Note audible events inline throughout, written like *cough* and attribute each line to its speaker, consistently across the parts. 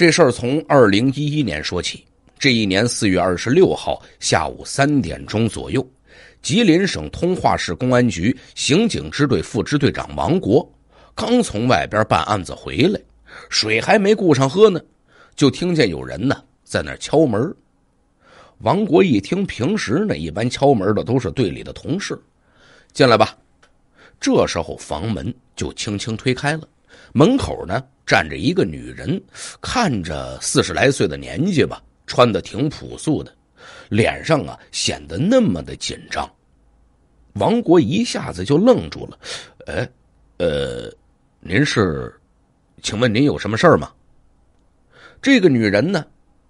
Speaker 1: 这事儿从二零一一年说起。这一年四月二十六号下午三点钟左右，吉林省通化市公安局刑警支队副支队长王国刚从外边办案子回来，水还没顾上喝呢，就听见有人呢在那敲门。王国一听，平时呢一般敲门的都是队里的同事，进来吧。这时候房门就轻轻推开了。门口呢站着一个女人，看着四十来岁的年纪吧，穿的挺朴素的，脸上啊显得那么的紧张。王国一下子就愣住了，哎，呃，您是？请问您有什么事儿吗？这个女人呢，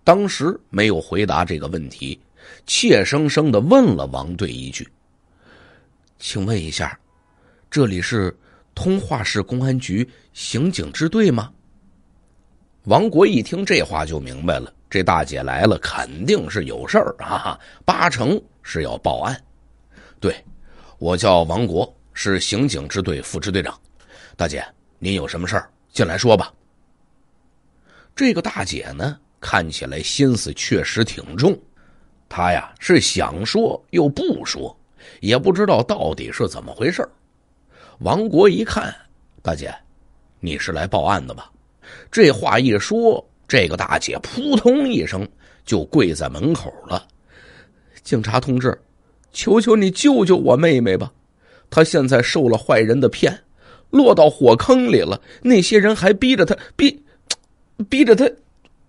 Speaker 1: 当时没有回答这个问题，怯生生的问了王队一句：“请问一下，这里是？”通化市公安局刑警支队吗？王国一听这话就明白了，这大姐来了，肯定是有事儿啊，八成是要报案。对，我叫王国，是刑警支队副支队长。大姐，您有什么事儿，进来说吧。这个大姐呢，看起来心思确实挺重，她呀是想说又不说，也不知道到底是怎么回事儿。王国一看，大姐，你是来报案的吧？这话一说，这个大姐扑通一声就跪在门口了。警察同志，求求你救救我妹妹吧！她现在受了坏人的骗，落到火坑里了。那些人还逼着她，逼逼着她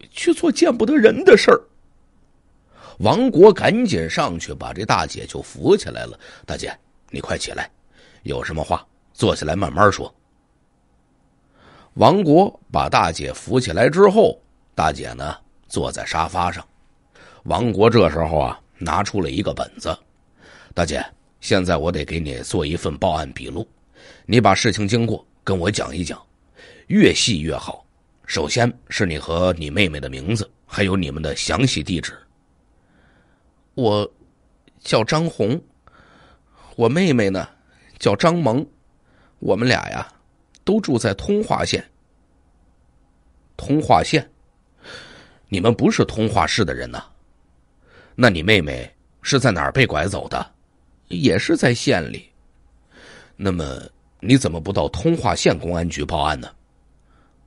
Speaker 1: 去做见不得人的事儿。王国赶紧上去把这大姐就扶起来了。大姐，你快起来，有什么话？坐下来慢慢说。王国把大姐扶起来之后，大姐呢坐在沙发上。王国这时候啊，拿出了一个本子。大姐，现在我得给你做一份报案笔录，你把事情经过跟我讲一讲，越细越好。首先是你和你妹妹的名字，还有你们的详细地址。我叫张红，我妹妹呢叫张萌。我们俩呀，都住在通化县。通化县，你们不是通化市的人呐？那你妹妹是在哪儿被拐走的？也是在县里。那么你怎么不到通化县公安局报案呢？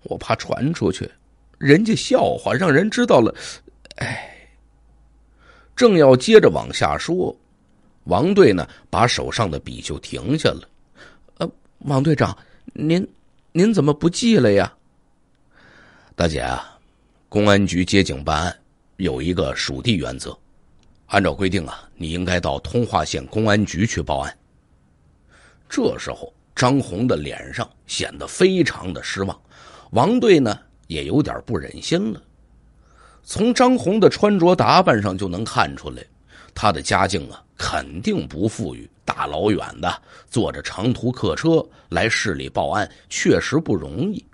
Speaker 1: 我怕传出去，人家笑话，让人知道了。哎，正要接着往下说，王队呢，把手上的笔就停下了。王队长，您，您怎么不记了呀？大姐啊，公安局接警办案有一个属地原则，按照规定啊，你应该到通化县公安局去报案。这时候，张红的脸上显得非常的失望，王队呢也有点不忍心了。从张红的穿着打扮上就能看出来，她的家境啊肯定不富裕。大老远的坐着长途客车来市里报案，确实不容易。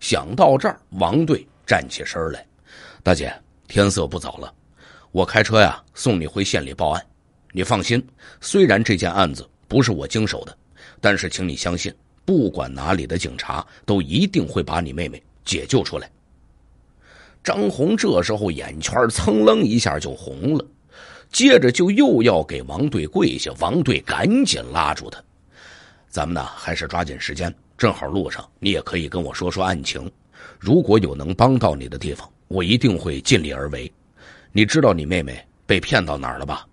Speaker 1: 想到这儿，王队站起身来：“大姐，天色不早了，我开车呀送你回县里报案。你放心，虽然这件案子不是我经手的，但是请你相信，不管哪里的警察，都一定会把你妹妹解救出来。”张红这时候眼圈蹭楞一下就红了。接着就又要给王队跪下，王队赶紧拉住他。咱们呢还是抓紧时间，正好路上你也可以跟我说说案情。如果有能帮到你的地方，我一定会尽力而为。你知道你妹妹被骗到哪儿了吧？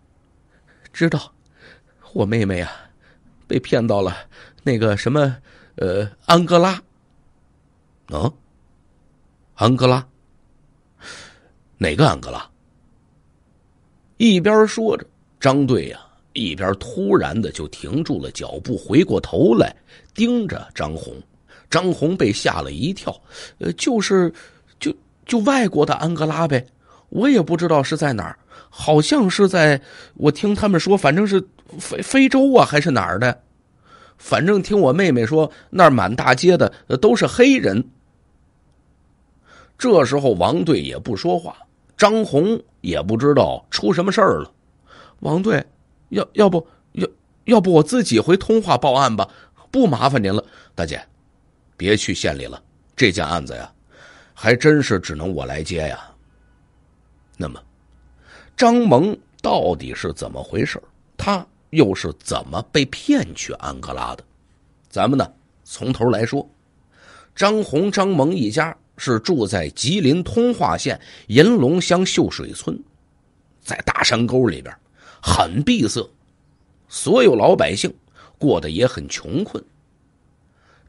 Speaker 1: 知道，我妹妹啊被骗到了那个什么，呃，安哥拉。嗯，安哥拉，哪个安哥拉？一边说着，张队呀，一边突然的就停住了脚步，回过头来盯着张红。张红被吓了一跳，呃，就是，就就外国的安哥拉呗，我也不知道是在哪儿，好像是在，我听他们说，反正是非非洲啊，还是哪儿的，反正听我妹妹说，那儿满大街的都是黑人。这时候王队也不说话。张红也不知道出什么事儿了，王队，要要不要要不我自己回通化报案吧？不麻烦您了，大姐，别去县里了。这件案子呀，还真是只能我来接呀。那么，张萌到底是怎么回事？他又是怎么被骗去安哥拉的？咱们呢，从头来说，张红、张萌一家。是住在吉林通化县银龙乡秀水村，在大山沟里边，很闭塞，所有老百姓过得也很穷困。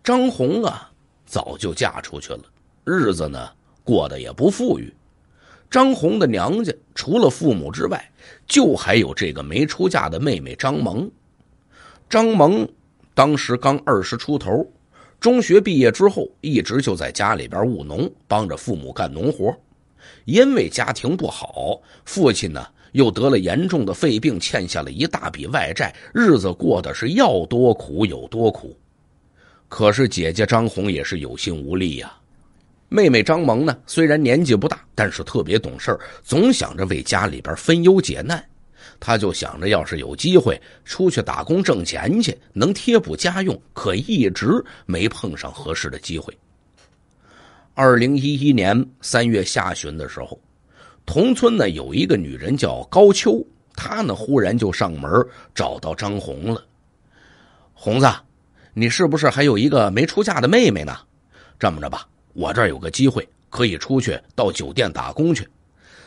Speaker 1: 张红啊，早就嫁出去了，日子呢过得也不富裕。张红的娘家除了父母之外，就还有这个没出嫁的妹妹张萌。张萌当时刚二十出头。中学毕业之后，一直就在家里边务农，帮着父母干农活。因为家庭不好，父亲呢又得了严重的肺病，欠下了一大笔外债，日子过得是要多苦有多苦。可是姐姐张红也是有心无力呀。妹妹张萌呢，虽然年纪不大，但是特别懂事总想着为家里边分忧解难。他就想着，要是有机会出去打工挣钱去，能贴补家用，可一直没碰上合适的机会。二零一一年三月下旬的时候，同村呢有一个女人叫高秋，她呢忽然就上门找到张红了：“红子，你是不是还有一个没出嫁的妹妹呢？这么着吧，我这儿有个机会，可以出去到酒店打工去，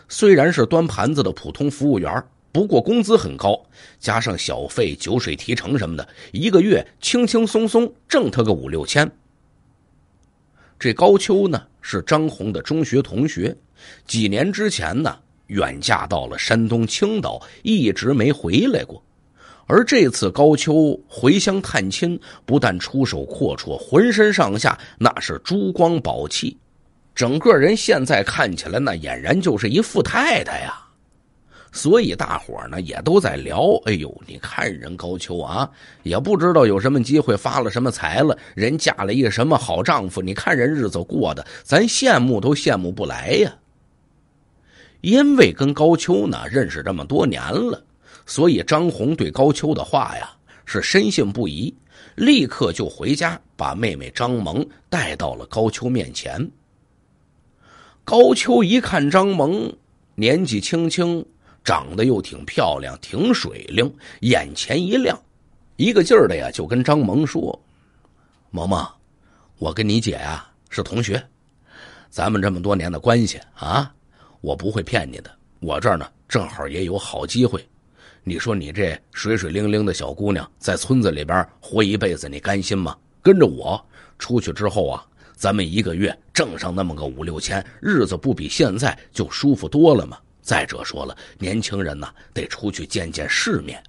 Speaker 1: 虽然是端盘子的普通服务员。”不过工资很高，加上小费、酒水、提成什么的，一个月轻轻松松挣他个五六千。这高秋呢是张红的中学同学，几年之前呢远嫁到了山东青岛，一直没回来过。而这次高秋回乡探亲，不但出手阔绰，浑身上下那是珠光宝气，整个人现在看起来那俨然就是一富太太呀。所以大伙呢也都在聊，哎呦，你看人高秋啊，也不知道有什么机会发了什么财了，人嫁了一个什么好丈夫，你看人日子过的，咱羡慕都羡慕不来呀。因为跟高秋呢认识这么多年了，所以张红对高秋的话呀是深信不疑，立刻就回家把妹妹张萌带到了高秋面前。高秋一看张萌年纪轻轻。长得又挺漂亮，挺水灵，眼前一亮，一个劲儿的呀，就跟张萌说：“萌萌，我跟你姐啊是同学，咱们这么多年的关系啊，我不会骗你的。我这儿呢正好也有好机会。你说你这水水灵灵的小姑娘，在村子里边活一辈子，你甘心吗？跟着我出去之后啊，咱们一个月挣上那么个五六千，日子不比现在就舒服多了吗？”再者说了，年轻人呢，得出去见见世面。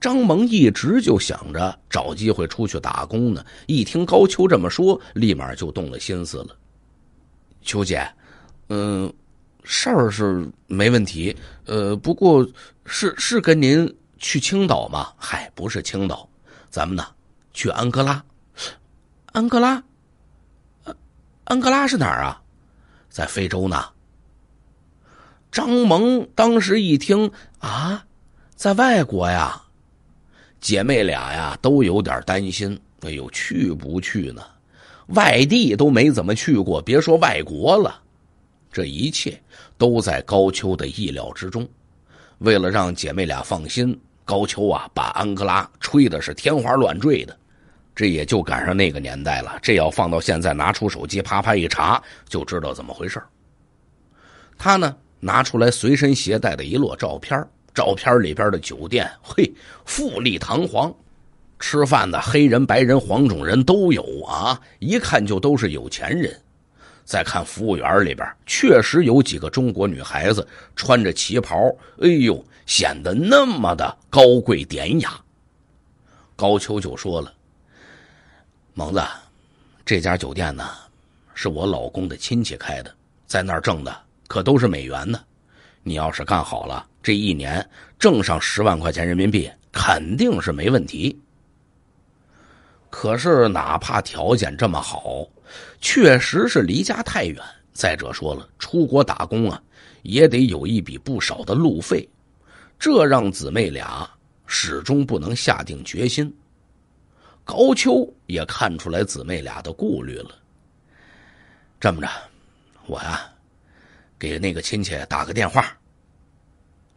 Speaker 1: 张萌一直就想着找机会出去打工呢，一听高秋这么说，立马就动了心思了。秋姐，嗯，事儿是没问题，呃，不过是是跟您去青岛吗？嗨，不是青岛，咱们呢去安哥拉。安哥拉，安安哥拉是哪儿啊？在非洲呢。张萌当时一听啊，在外国呀，姐妹俩呀都有点担心。哎呦，去不去呢？外地都没怎么去过，别说外国了。这一切都在高秋的意料之中。为了让姐妹俩放心，高秋啊把安哥拉吹的是天花乱坠的。这也就赶上那个年代了。这要放到现在，拿出手机啪啪一查，就知道怎么回事他呢？拿出来随身携带的一摞照片照片里边的酒店，嘿，富丽堂皇，吃饭的黑人、白人、黄种人都有啊，一看就都是有钱人。再看服务员里边，确实有几个中国女孩子穿着旗袍，哎呦，显得那么的高贵典雅。高秋就说了：“蒙子，这家酒店呢，是我老公的亲戚开的，在那儿挣的。”可都是美元呢。你要是干好了，这一年挣上十万块钱人民币肯定是没问题。可是哪怕条件这么好，确实是离家太远。再者说了，出国打工啊，也得有一笔不少的路费，这让姊妹俩始终不能下定决心。高秋也看出来姊妹俩的顾虑了，这么着，我呀。给那个亲戚打个电话，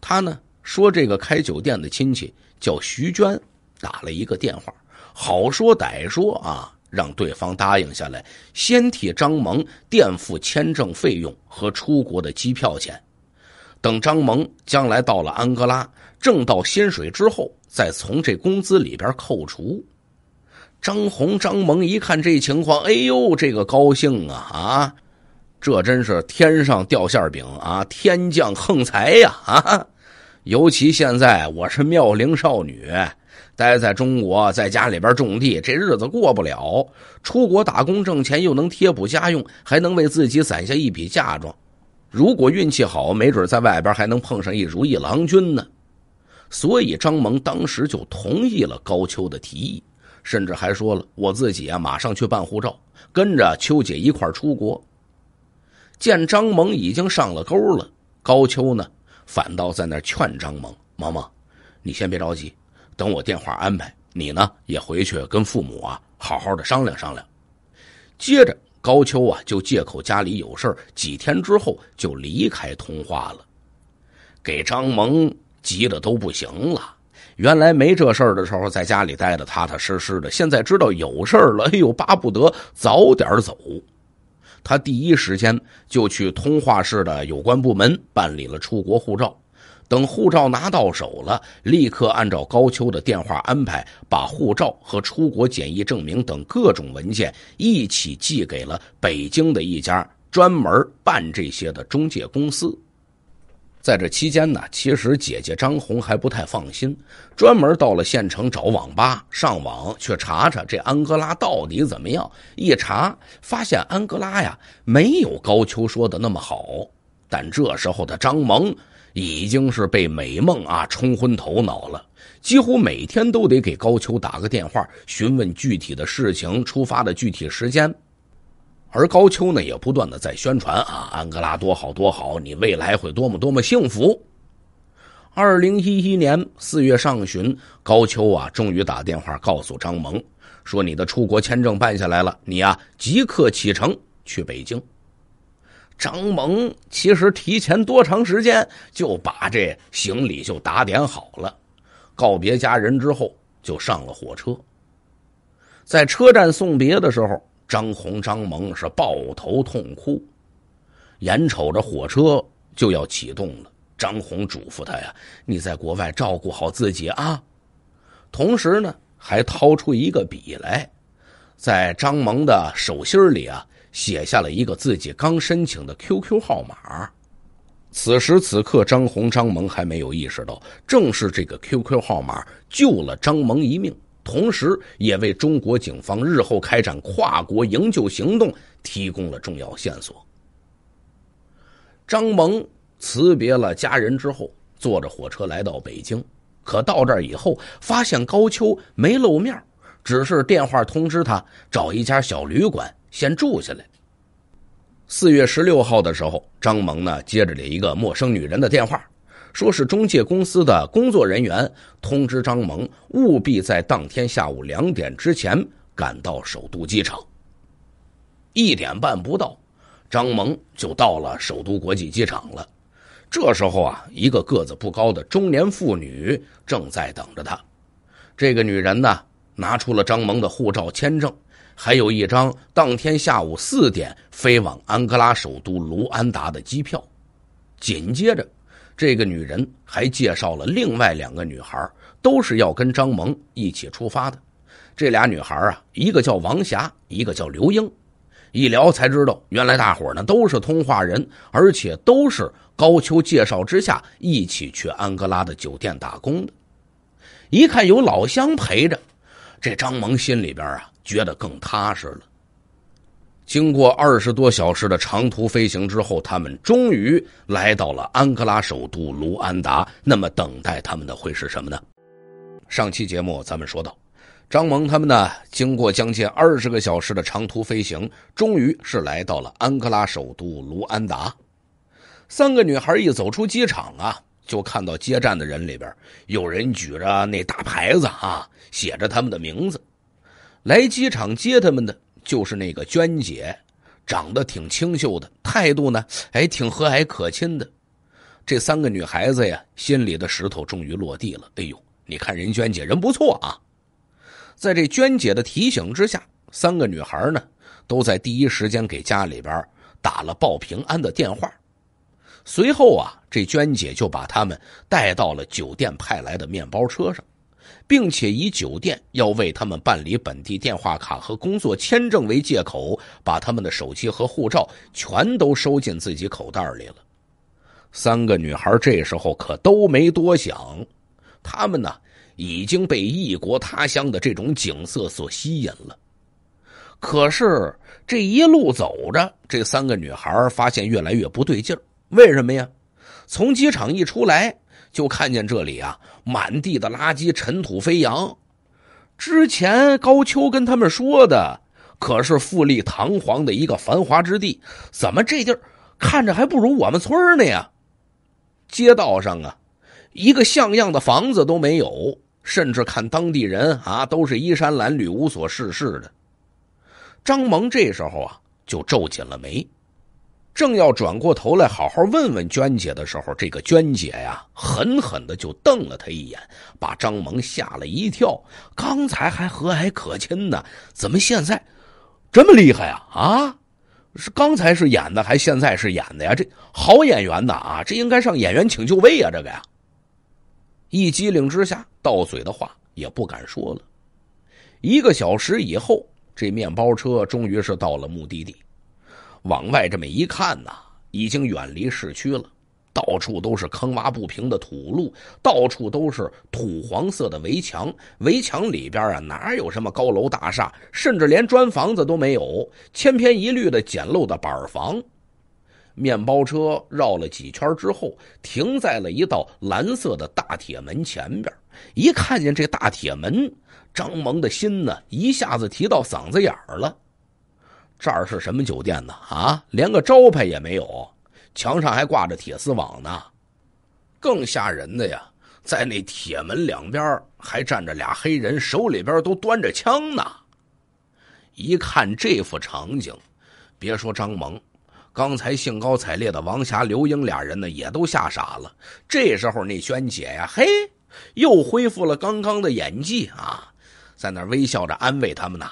Speaker 1: 他呢说这个开酒店的亲戚叫徐娟，打了一个电话，好说歹说啊，让对方答应下来，先替张萌垫付签证费用和出国的机票钱，等张萌将来到了安哥拉挣到薪水之后，再从这工资里边扣除。张红、张萌一看这情况，哎呦，这个高兴啊啊！这真是天上掉馅饼啊！天降横财呀！啊，尤其现在我是妙龄少女，待在中国在家里边种地，这日子过不了；出国打工挣钱，又能贴补家用，还能为自己攒下一笔嫁妆。如果运气好，没准在外边还能碰上一如意郎君呢。所以张萌当时就同意了高秋的提议，甚至还说了：“我自己啊，马上去办护照，跟着秋姐一块出国。”见张萌已经上了钩了，高秋呢，反倒在那劝张萌：“萌萌，你先别着急，等我电话安排。你呢，也回去跟父母啊，好好的商量商量。”接着，高秋啊，就借口家里有事几天之后就离开通话了，给张萌急的都不行了。原来没这事儿的时候，在家里待的踏踏实实的，现在知道有事儿了，哎呦，巴不得早点走。他第一时间就去通化市的有关部门办理了出国护照，等护照拿到手了，立刻按照高秋的电话安排，把护照和出国检疫证明等各种文件一起寄给了北京的一家专门办这些的中介公司。在这期间呢，其实姐姐张红还不太放心，专门到了县城找网吧上网，去查查这安哥拉到底怎么样。一查发现安哥拉呀，没有高秋说的那么好。但这时候的张萌已经是被美梦啊冲昏头脑了，几乎每天都得给高秋打个电话，询问具体的事情、出发的具体时间。而高秋呢，也不断的在宣传啊，安哥拉多好多好，你未来会多么多么幸福。二零一一年四月上旬，高秋啊，终于打电话告诉张萌，说你的出国签证办下来了，你啊，即刻启程去北京。张萌其实提前多长时间就把这行李就打点好了，告别家人之后就上了火车，在车站送别的时候。张红、张萌是抱头痛哭，眼瞅着火车就要启动了。张红嘱咐他呀：“你在国外照顾好自己啊！”同时呢，还掏出一个笔来，在张萌的手心里啊写下了一个自己刚申请的 QQ 号码。此时此刻，张红、张萌还没有意识到，正是这个 QQ 号码救了张萌一命。同时，也为中国警方日后开展跨国营救行动提供了重要线索。张萌辞别了家人之后，坐着火车来到北京。可到这儿以后，发现高秋没露面，只是电话通知他找一家小旅馆先住下来。四月十六号的时候，张萌呢接着了一个陌生女人的电话。说是中介公司的工作人员通知张萌务必在当天下午两点之前赶到首都机场。一点半不到，张萌就到了首都国际机场了。这时候啊，一个个子不高的中年妇女正在等着他。这个女人呢，拿出了张萌的护照、签证，还有一张当天下午四点飞往安哥拉首都卢安达的机票。紧接着。这个女人还介绍了另外两个女孩，都是要跟张萌一起出发的。这俩女孩啊，一个叫王霞，一个叫刘英。一聊才知道，原来大伙呢都是通化人，而且都是高秋介绍之下一起去安哥拉的酒店打工的。一看有老乡陪着，这张萌心里边啊觉得更踏实了。经过二十多小时的长途飞行之后，他们终于来到了安哥拉首都卢安达。那么，等待他们的会是什么呢？上期节目咱们说到，张萌他们呢，经过将近二十个小时的长途飞行，终于是来到了安哥拉首都卢安达。三个女孩一走出机场啊，就看到接站的人里边有人举着那大牌子啊，写着他们的名字，来机场接他们的。就是那个娟姐，长得挺清秀的，态度呢，哎，挺和蔼可亲的。这三个女孩子呀，心里的石头终于落地了。哎呦，你看人娟姐人不错啊。在这娟姐的提醒之下，三个女孩呢，都在第一时间给家里边打了报平安的电话。随后啊，这娟姐就把他们带到了酒店派来的面包车上。并且以酒店要为他们办理本地电话卡和工作签证为借口，把他们的手机和护照全都收进自己口袋里了。三个女孩这时候可都没多想，他们呢已经被异国他乡的这种景色所吸引了。可是这一路走着，这三个女孩发现越来越不对劲儿。为什么呀？从机场一出来。就看见这里啊，满地的垃圾，尘土飞扬。之前高秋跟他们说的可是富丽堂皇的一个繁华之地，怎么这地儿看着还不如我们村呢呀？街道上啊，一个像样的房子都没有，甚至看当地人啊，都是衣衫褴褛、无所事事的。张萌这时候啊，就皱紧了眉。正要转过头来好好问问娟姐的时候，这个娟姐呀，狠狠的就瞪了他一眼，把张萌吓了一跳。刚才还和蔼可亲呢，怎么现在这么厉害啊？啊，是刚才是演的，还现在是演的呀？这好演员呐啊，这应该上演员请就位啊，这个呀。一机灵之下，到嘴的话也不敢说了。一个小时以后，这面包车终于是到了目的地。往外这么一看呐，已经远离市区了，到处都是坑洼不平的土路，到处都是土黄色的围墙，围墙里边啊，哪有什么高楼大厦，甚至连砖房子都没有，千篇一律的简陋的板房。面包车绕了几圈之后，停在了一道蓝色的大铁门前边。一看见这大铁门，张萌的心呢一下子提到嗓子眼儿了。这儿是什么酒店呢？啊，连个招牌也没有，墙上还挂着铁丝网呢。更吓人的呀，在那铁门两边还站着俩黑人，手里边都端着枪呢。一看这副场景，别说张萌，刚才兴高采烈的王霞、刘英俩人呢，也都吓傻了。这时候那萱姐呀，嘿，又恢复了刚刚的演技啊，在那微笑着安慰他们呢。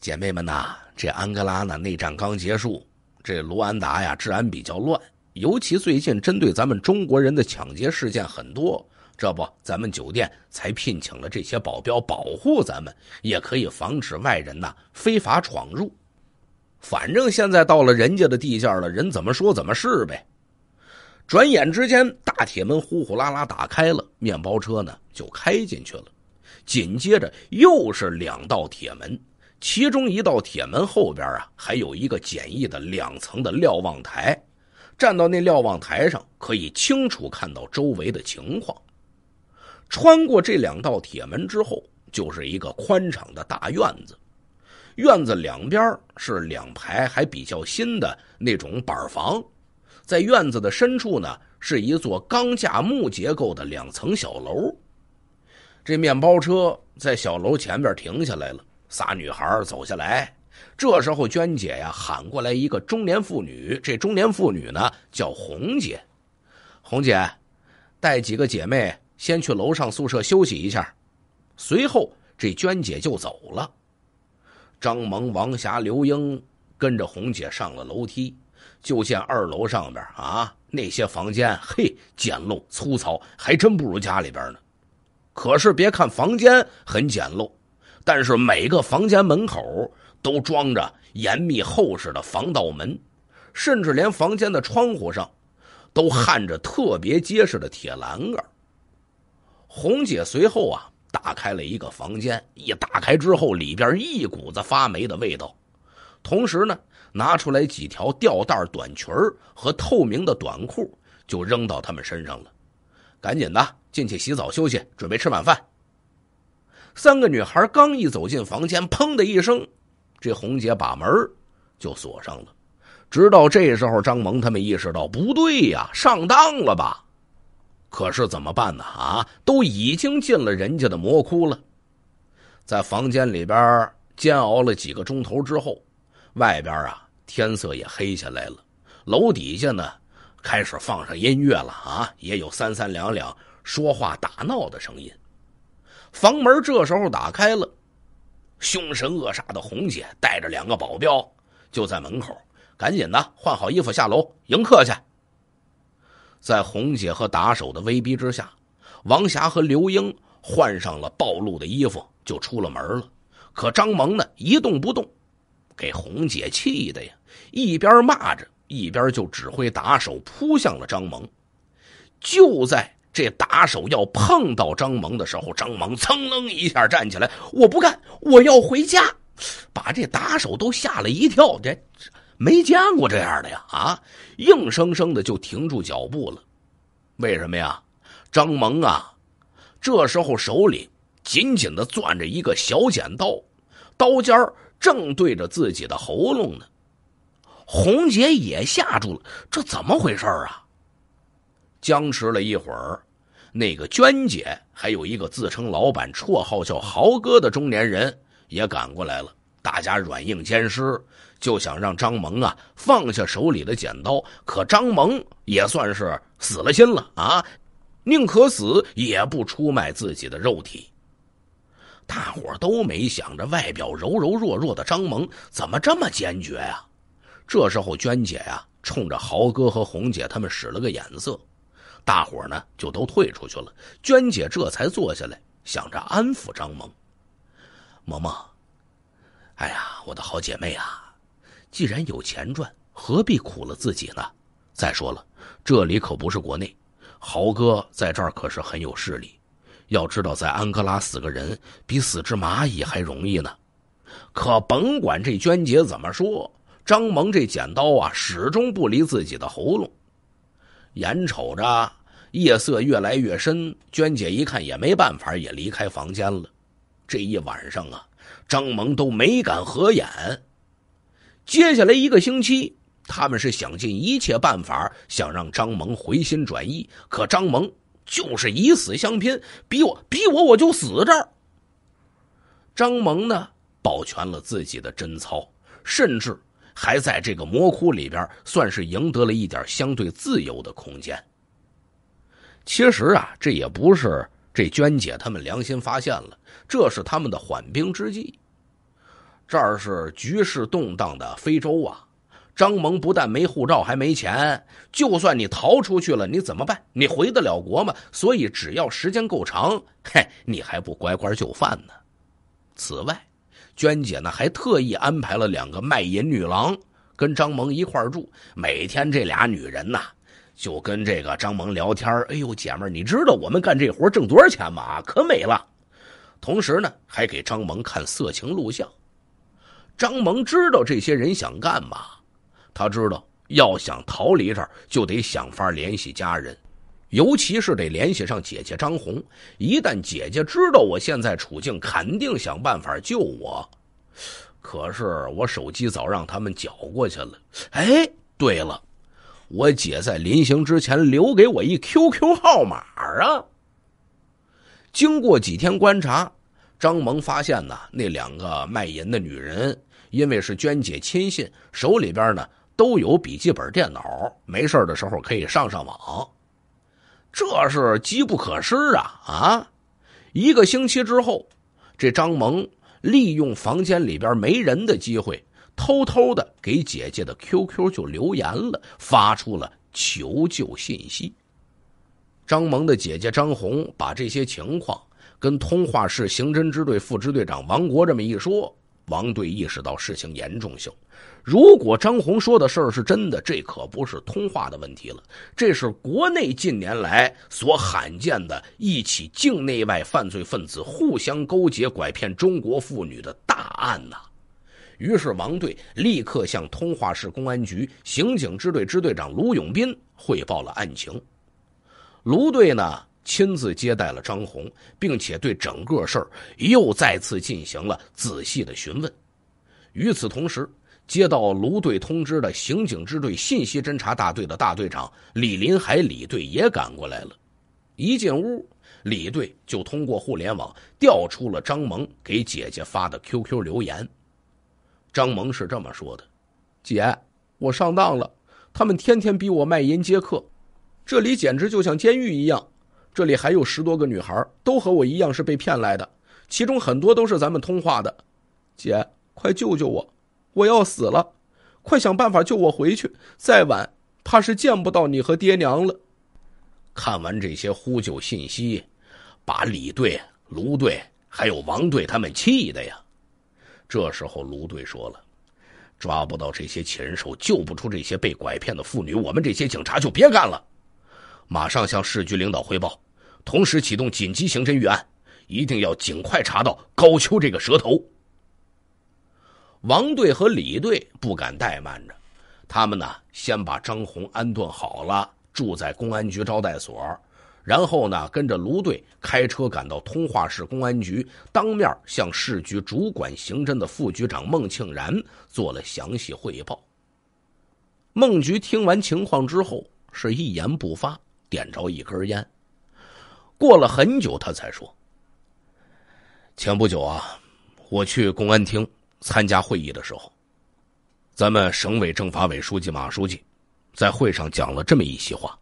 Speaker 1: 姐妹们呐，这安哥拉呢内战刚结束，这卢安达呀治安比较乱，尤其最近针对咱们中国人的抢劫事件很多。这不，咱们酒店才聘请了这些保镖保护咱们，也可以防止外人呐非法闯入。反正现在到了人家的地界了，人怎么说怎么是呗。转眼之间，大铁门呼呼啦啦打开了，面包车呢就开进去了，紧接着又是两道铁门。其中一道铁门后边啊，还有一个简易的两层的瞭望台，站到那瞭望台上可以清楚看到周围的情况。穿过这两道铁门之后，就是一个宽敞的大院子，院子两边是两排还比较新的那种板房，在院子的深处呢，是一座钢架木结构的两层小楼。这面包车在小楼前边停下来了。仨女孩走下来，这时候娟姐呀喊过来一个中年妇女，这中年妇女呢叫红姐。红姐带几个姐妹先去楼上宿舍休息一下，随后这娟姐就走了。张萌、王霞、刘英跟着红姐上了楼梯，就见二楼上边啊那些房间，嘿，简陋粗糙，还真不如家里边呢。可是别看房间很简陋。但是每个房间门口都装着严密厚实的防盗门，甚至连房间的窗户上都焊着特别结实的铁栏杆。红姐随后啊打开了一个房间，一打开之后里边一股子发霉的味道，同时呢拿出来几条吊带短裙和透明的短裤就扔到他们身上了，赶紧的进去洗澡休息，准备吃晚饭。三个女孩刚一走进房间，砰的一声，这红姐把门就锁上了。直到这时候，张萌他们意识到不对呀，上当了吧？可是怎么办呢？啊，都已经进了人家的魔窟了，在房间里边煎熬了几个钟头之后，外边啊天色也黑下来了，楼底下呢开始放上音乐了啊，也有三三两两说话打闹的声音。房门这时候打开了，凶神恶煞的红姐带着两个保镖就在门口。赶紧的换好衣服下楼迎客去。在红姐和打手的威逼之下，王霞和刘英换上了暴露的衣服就出了门了。可张萌呢一动不动，给红姐气的呀，一边骂着一边就指挥打手扑向了张萌。就在。这打手要碰到张萌的时候，张萌噌楞一下站起来，我不干，我要回家，把这打手都吓了一跳。这没见过这样的呀！啊，硬生生的就停住脚步了。为什么呀？张萌啊，这时候手里紧紧的攥着一个小剪刀，刀尖正对着自己的喉咙呢。红姐也吓住了，这怎么回事啊？僵持了一会儿，那个娟姐还有一个自称老板、绰号叫豪哥的中年人也赶过来了。大家软硬兼施，就想让张萌啊放下手里的剪刀。可张萌也算是死了心了啊，宁可死也不出卖自己的肉体。大伙都没想着外表柔柔弱弱的张萌怎么这么坚决呀。这时候，娟姐呀冲着豪哥和红姐他们使了个眼色。大伙呢就都退出去了，娟姐这才坐下来，想着安抚张萌。萌萌，哎呀，我的好姐妹啊，既然有钱赚，何必苦了自己呢？再说了，这里可不是国内，豪哥在这儿可是很有势力。要知道，在安哥拉死个人比死只蚂蚁还容易呢。可甭管这娟姐怎么说，张萌这剪刀啊，始终不离自己的喉咙。眼瞅着夜色越来越深，娟姐一看也没办法，也离开房间了。这一晚上啊，张萌都没敢合眼。接下来一个星期，他们是想尽一切办法想让张萌回心转意，可张萌就是以死相拼，逼我逼我我就死这儿。张萌呢，保全了自己的贞操，甚至。还在这个魔窟里边，算是赢得了一点相对自由的空间。其实啊，这也不是这娟姐他们良心发现了，这是他们的缓兵之计。这儿是局势动荡的非洲啊，张萌不但没护照，还没钱。就算你逃出去了，你怎么办？你回得了国吗？所以，只要时间够长，嘿，你还不乖乖就范呢？此外。娟姐呢，还特意安排了两个卖淫女郎跟张萌一块住，每天这俩女人呐，就跟这个张萌聊天哎呦，姐们儿，你知道我们干这活挣多少钱吗？可美了。同时呢，还给张萌看色情录像。张萌知道这些人想干嘛，他知道要想逃离这儿，就得想法联系家人。尤其是得联系上姐姐张红，一旦姐姐知道我现在处境，肯定想办法救我。可是我手机早让他们缴过去了。哎，对了，我姐在临行之前留给我一 QQ 号码啊。经过几天观察，张萌发现呢，那两个卖淫的女人因为是娟姐亲信，手里边呢都有笔记本电脑，没事的时候可以上上网。这是机不可失啊啊！一个星期之后，这张萌利用房间里边没人的机会，偷偷的给姐姐的 QQ 就留言了，发出了求救信息。张萌的姐姐张红把这些情况跟通化市刑侦支队副支队长王国这么一说。王队意识到事情严重性，如果张红说的事儿是真的，这可不是通话的问题了，这是国内近年来所罕见的一起境内外犯罪分子互相勾结、拐骗中国妇女的大案呐。于是，王队立刻向通化市公安局刑警支队支队长卢永斌汇报了案情。卢队呢？亲自接待了张红，并且对整个事儿又再次进行了仔细的询问。与此同时，接到卢队通知的刑警支队信息侦查大队的大队长李林海李队也赶过来了。一进屋，李队就通过互联网调出了张萌给姐姐发的 QQ 留言。张萌是这么说的：“姐，我上当了，他们天天逼我卖淫接客，这里简直就像监狱一样。”这里还有十多个女孩，都和我一样是被骗来的，其中很多都是咱们通话的。姐，快救救我，我要死了！快想办法救我回去，再晚怕是见不到你和爹娘了。看完这些呼救信息，把李队、卢队还有王队他们气的呀。这时候卢队说了：“抓不到这些禽兽，救不出这些被拐骗的妇女，我们这些警察就别干了，马上向市局领导汇报。”同时启动紧急刑侦预案，一定要尽快查到高秋这个蛇头。王队和李队不敢怠慢着，他们呢先把张红安顿好了，住在公安局招待所，然后呢跟着卢队开车赶到通化市公安局，当面向市局主管刑侦的副局长孟庆然做了详细汇报。孟局听完情况之后，是一言不发，点着一根烟。过了很久，他才说：“前不久啊，我去公安厅参加会议的时候，咱们省委政法委书记马书记在会上讲了这么一席话。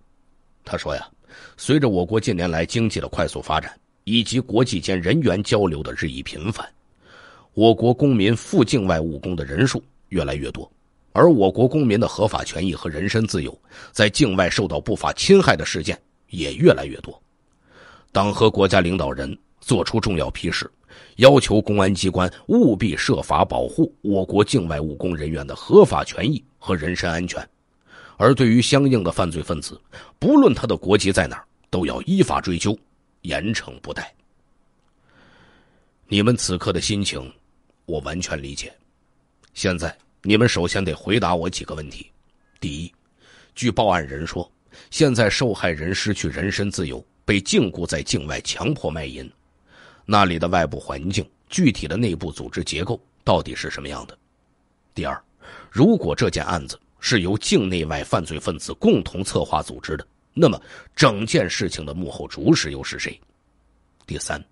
Speaker 1: 他说呀，随着我国近年来经济的快速发展，以及国际间人员交流的日益频繁，我国公民赴境外务工的人数越来越多，而我国公民的合法权益和人身自由在境外受到不法侵害的事件也越来越多。”党和国家领导人作出重要批示，要求公安机关务必设法保护我国境外务工人员的合法权益和人身安全，而对于相应的犯罪分子，不论他的国籍在哪儿，都要依法追究，严惩不贷。你们此刻的心情，我完全理解。现在你们首先得回答我几个问题：第一，据报案人说，现在受害人失去人身自由。被禁锢在境外，强迫卖淫。那里的外部环境、具体的内部组织结构到底是什么样的？第二，如果这件案子是由境内外犯罪分子共同策划组织的，那么整件事情的幕后主使又是谁？第三，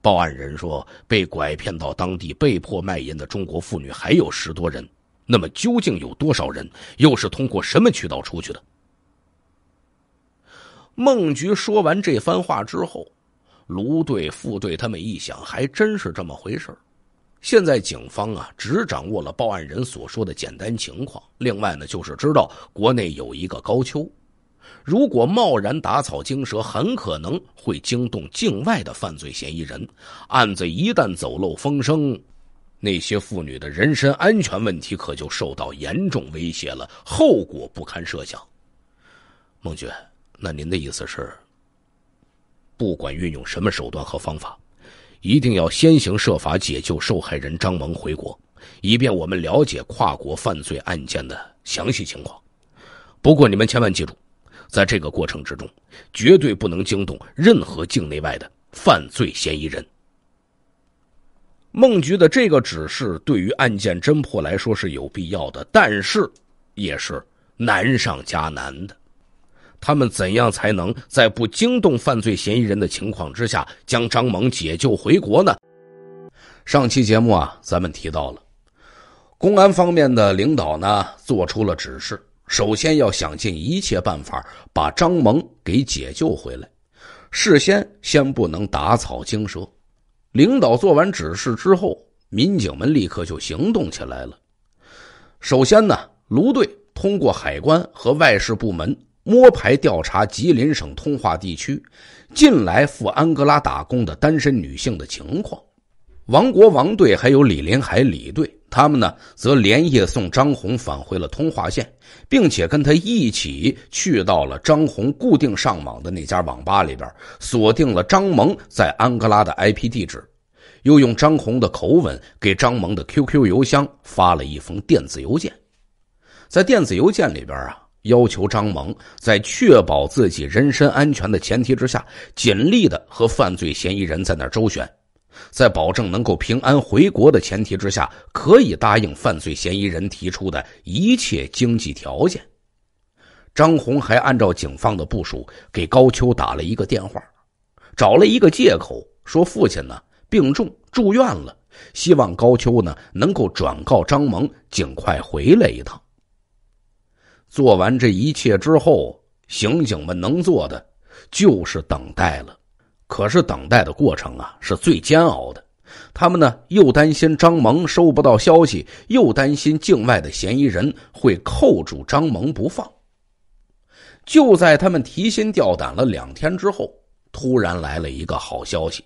Speaker 1: 报案人说被拐骗到当地被迫卖淫的中国妇女还有十多人，那么究竟有多少人，又是通过什么渠道出去的？孟局说完这番话之后，卢队、副队他们一想，还真是这么回事现在警方啊，只掌握了报案人所说的简单情况，另外呢，就是知道国内有一个高秋。如果贸然打草惊蛇，很可能会惊动境外的犯罪嫌疑人。案子一旦走漏风声，那些妇女的人身安全问题可就受到严重威胁了，后果不堪设想。孟局。那您的意思是，不管运用什么手段和方法，一定要先行设法解救受害人张萌回国，以便我们了解跨国犯罪案件的详细情况。不过，你们千万记住，在这个过程之中，绝对不能惊动任何境内外的犯罪嫌疑人。孟局的这个指示对于案件侦破来说是有必要的，但是也是难上加难的。他们怎样才能在不惊动犯罪嫌疑人的情况之下，将张萌解救回国呢？上期节目啊，咱们提到了，公安方面的领导呢，做出了指示，首先要想尽一切办法把张萌给解救回来，事先先不能打草惊蛇。领导做完指示之后，民警们立刻就行动起来了。首先呢，卢队通过海关和外事部门。摸排调查吉林省通化地区近来赴安哥拉打工的单身女性的情况。王国王队还有李林海李队，他们呢则连夜送张红返回了通化县，并且跟他一起去到了张红固定上网的那家网吧里边，锁定了张萌在安哥拉的 IP 地址，又用张红的口吻给张萌的 QQ 邮箱发了一封电子邮件。在电子邮件里边啊。要求张萌在确保自己人身安全的前提之下，尽力的和犯罪嫌疑人在那周旋，在保证能够平安回国的前提之下，可以答应犯罪嫌疑人提出的一切经济条件。张红还按照警方的部署，给高秋打了一个电话，找了一个借口，说父亲呢病重住院了，希望高秋呢能够转告张萌尽快回来一趟。做完这一切之后，刑警们能做的就是等待了。可是等待的过程啊，是最煎熬的。他们呢，又担心张萌收不到消息，又担心境外的嫌疑人会扣住张萌不放。就在他们提心吊胆了两天之后，突然来了一个好消息。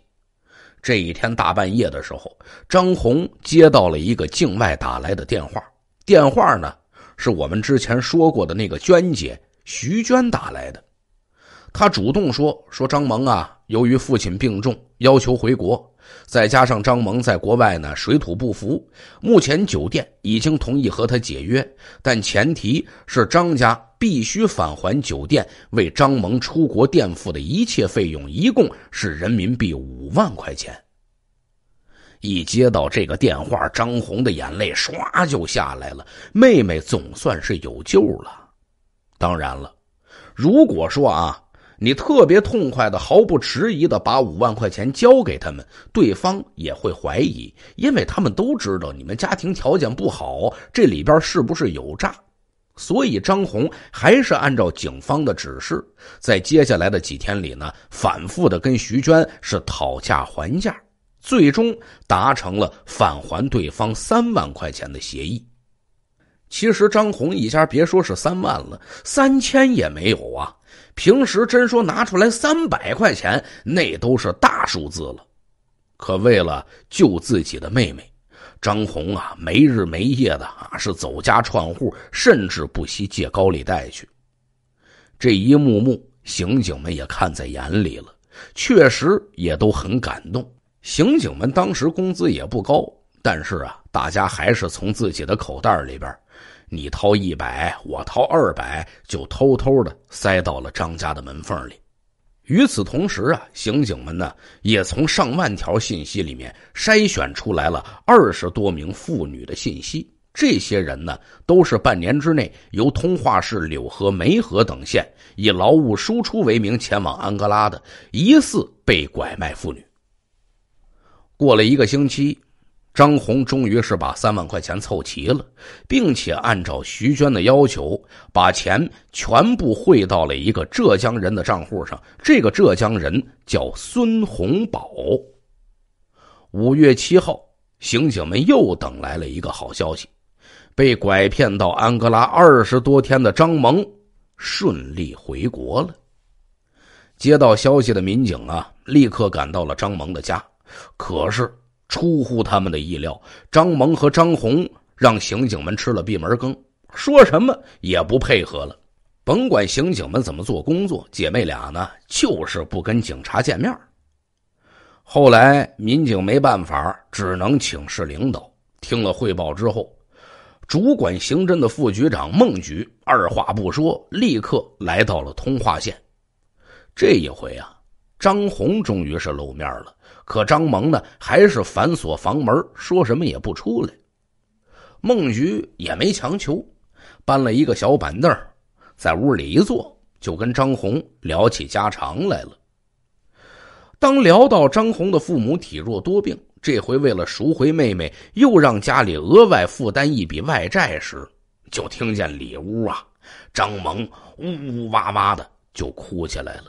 Speaker 1: 这一天大半夜的时候，张红接到了一个境外打来的电话，电话呢。是我们之前说过的那个娟姐徐娟打来的，她主动说说张萌啊，由于父亲病重，要求回国，再加上张萌在国外呢水土不服，目前酒店已经同意和他解约，但前提是张家必须返还酒店为张萌出国垫付的一切费用，一共是人民币五万块钱。一接到这个电话，张红的眼泪唰就下来了。妹妹总算是有救了。当然了，如果说啊，你特别痛快的、毫不迟疑的把五万块钱交给他们，对方也会怀疑，因为他们都知道你们家庭条件不好，这里边是不是有诈？所以张红还是按照警方的指示，在接下来的几天里呢，反复的跟徐娟是讨价还价。最终达成了返还对方三万块钱的协议。其实张红一家别说是三万了，三千也没有啊。平时真说拿出来三百块钱，那都是大数字了。可为了救自己的妹妹，张红啊，没日没夜的啊，是走家串户，甚至不惜借高利贷去。这一幕幕，刑警们也看在眼里了，确实也都很感动。刑警们当时工资也不高，但是啊，大家还是从自己的口袋里边，你掏一百，我掏二百，就偷偷的塞到了张家的门缝里。与此同时啊，刑警们呢也从上万条信息里面筛选出来了二十多名妇女的信息。这些人呢，都是半年之内由通化市柳河、梅河等县以劳务输出为名前往安哥拉的疑似被拐卖妇女。过了一个星期，张红终于是把三万块钱凑齐了，并且按照徐娟的要求，把钱全部汇到了一个浙江人的账户上。这个浙江人叫孙洪宝。五月七号，刑警们又等来了一个好消息：被拐骗到安哥拉二十多天的张萌顺利回国了。接到消息的民警啊，立刻赶到了张萌的家。可是出乎他们的意料，张萌和张红让刑警们吃了闭门羹，说什么也不配合了。甭管刑警们怎么做工作，姐妹俩呢就是不跟警察见面。后来民警没办法，只能请示领导。听了汇报之后，主管刑侦的副局长孟局二话不说，立刻来到了通化县。这一回啊，张红终于是露面了。可张萌呢，还是反锁房门，说什么也不出来。孟菊也没强求，搬了一个小板凳，在屋里一坐，就跟张红聊起家常来了。当聊到张红的父母体弱多病，这回为了赎回妹妹，又让家里额外负担一笔外债时，就听见里屋啊，张萌呜呜哇哇的就哭起来了。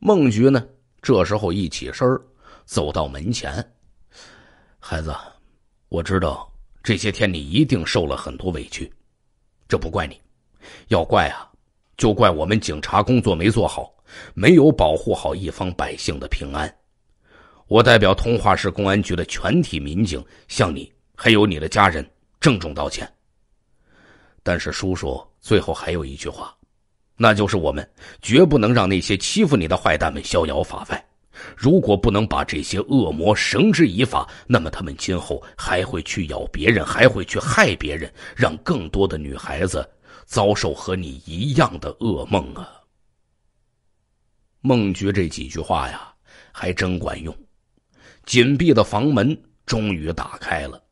Speaker 1: 孟菊呢？这时候一起身走到门前。孩子，我知道这些天你一定受了很多委屈，这不怪你，要怪啊，就怪我们警察工作没做好，没有保护好一方百姓的平安。我代表通化市公安局的全体民警向你还有你的家人郑重道歉。但是叔叔，最后还有一句话。那就是我们绝不能让那些欺负你的坏蛋们逍遥法外。如果不能把这些恶魔绳之以法，那么他们今后还会去咬别人，还会去害别人，让更多的女孩子遭受和你一样的噩梦啊！孟觉这几句话呀，还真管用。紧闭的房门终于打开了，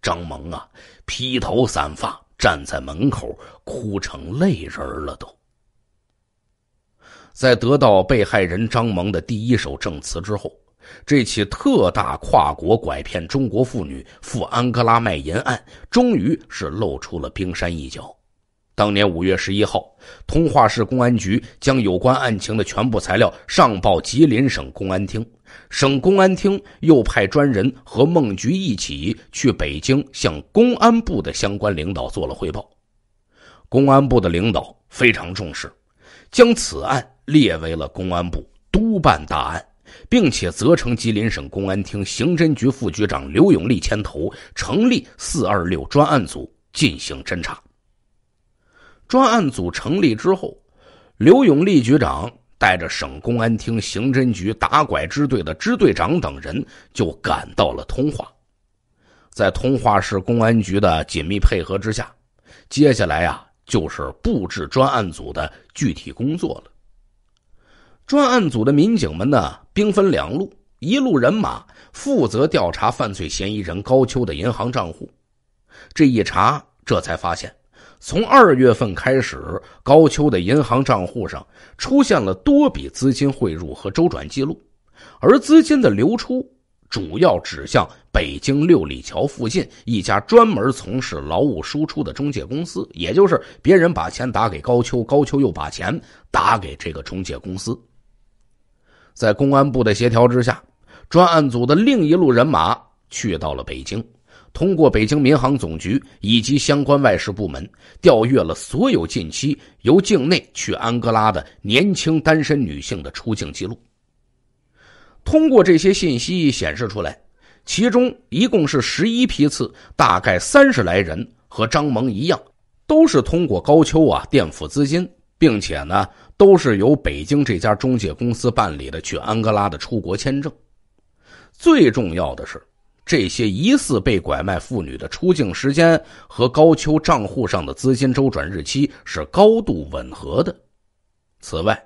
Speaker 1: 张萌啊，披头散发站在门口，哭成泪人了都。在得到被害人张萌的第一手证词之后，这起特大跨国拐骗中国妇女赴安哥拉卖淫案终于是露出了冰山一角。当年五月十一号，通化市公安局将有关案情的全部材料上报吉林省公安厅，省公安厅又派专人和孟局一起去北京向公安部的相关领导做了汇报。公安部的领导非常重视，将此案。列为了公安部督办大案，并且责成吉林省公安厅刑侦局副局长刘永利牵头成立“四二六”专案组进行侦查。专案组成立之后，刘永利局长带着省公安厅刑侦局打拐支队的支队长等人就赶到了通化，在通化市公安局的紧密配合之下，接下来呀就是布置专案组的具体工作了。专案组的民警们呢，兵分两路，一路人马负责调查犯罪嫌疑人高秋的银行账户。这一查，这才发现，从二月份开始，高秋的银行账户上出现了多笔资金汇入和周转记录，而资金的流出主要指向北京六里桥附近一家专门从事劳务输出的中介公司，也就是别人把钱打给高秋，高秋又把钱打给这个中介公司。在公安部的协调之下，专案组的另一路人马去到了北京，通过北京民航总局以及相关外事部门调阅了所有近期由境内去安哥拉的年轻单身女性的出境记录。通过这些信息显示出来，其中一共是十一批次，大概三十来人，和张萌一样，都是通过高秋啊垫付资金，并且呢。都是由北京这家中介公司办理的去安哥拉的出国签证。最重要的是，这些疑似被拐卖妇女的出境时间和高秋账户上的资金周转日期是高度吻合的。此外，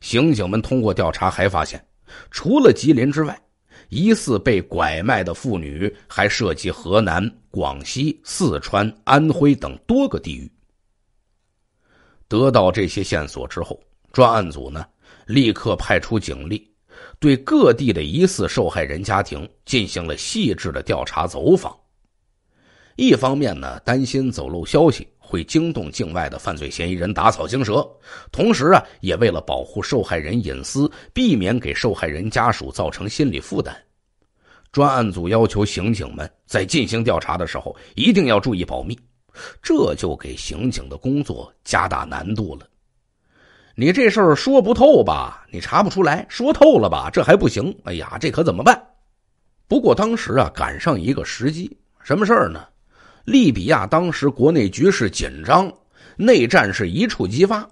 Speaker 1: 刑警们通过调查还发现，除了吉林之外，疑似被拐卖的妇女还涉及河南、广西、四川、安徽等多个地域。得到这些线索之后，专案组呢，立刻派出警力，对各地的疑似受害人家庭进行了细致的调查走访。一方面呢，担心走漏消息会惊动境外的犯罪嫌疑人打草惊蛇；同时啊，也为了保护受害人隐私，避免给受害人家属造成心理负担，专案组要求刑警们在进行调查的时候一定要注意保密。这就给刑警的工作加大难度了。你这事儿说不透吧？你查不出来，说透了吧？这还不行。哎呀，这可怎么办？不过当时啊，赶上一个时机，什么事儿呢？利比亚当时国内局势紧张，内战是一触即发。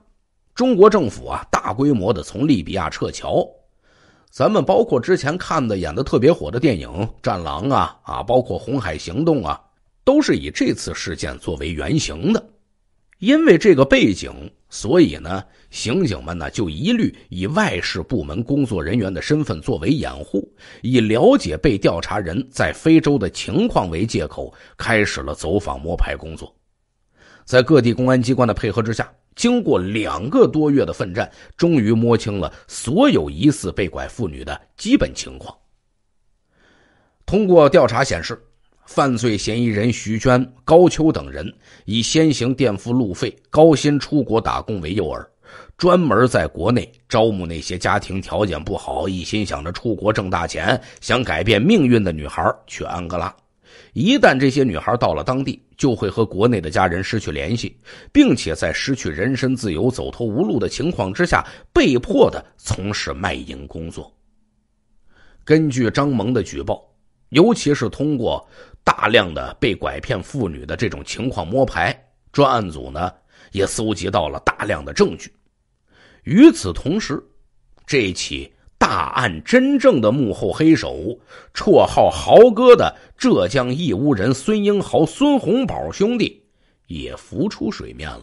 Speaker 1: 中国政府啊，大规模的从利比亚撤侨。咱们包括之前看的演的特别火的电影《战狼》啊啊，包括《红海行动》啊。都是以这次事件作为原型的，因为这个背景，所以呢，刑警们呢就一律以外事部门工作人员的身份作为掩护，以了解被调查人在非洲的情况为借口，开始了走访摸排工作。在各地公安机关的配合之下，经过两个多月的奋战，终于摸清了所有疑似被拐妇女的基本情况。通过调查显示。犯罪嫌疑人徐娟、高秋等人以先行垫付路费、高薪出国打工为诱饵，专门在国内招募那些家庭条件不好、一心想着出国挣大钱、想改变命运的女孩去安哥拉。一旦这些女孩到了当地，就会和国内的家人失去联系，并且在失去人身自由、走投无路的情况之下，被迫的从事卖淫工作。根据张萌的举报，尤其是通过。大量的被拐骗妇女的这种情况摸排，专案组呢也搜集到了大量的证据。与此同时，这起大案真正的幕后黑手，绰号“豪哥”的浙江义乌人孙英豪、孙红宝兄弟也浮出水面了。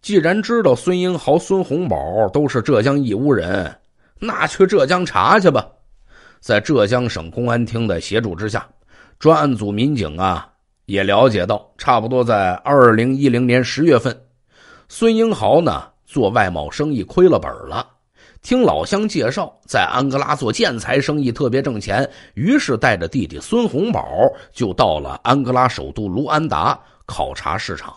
Speaker 1: 既然知道孙英豪、孙红宝都是浙江义乌人，那去浙江查去吧。在浙江省公安厅的协助之下。专案组民警啊，也了解到，差不多在二零一零年十月份，孙英豪呢做外贸生意亏了本了。听老乡介绍，在安哥拉做建材生意特别挣钱，于是带着弟弟孙洪宝就到了安哥拉首都卢安达考察市场。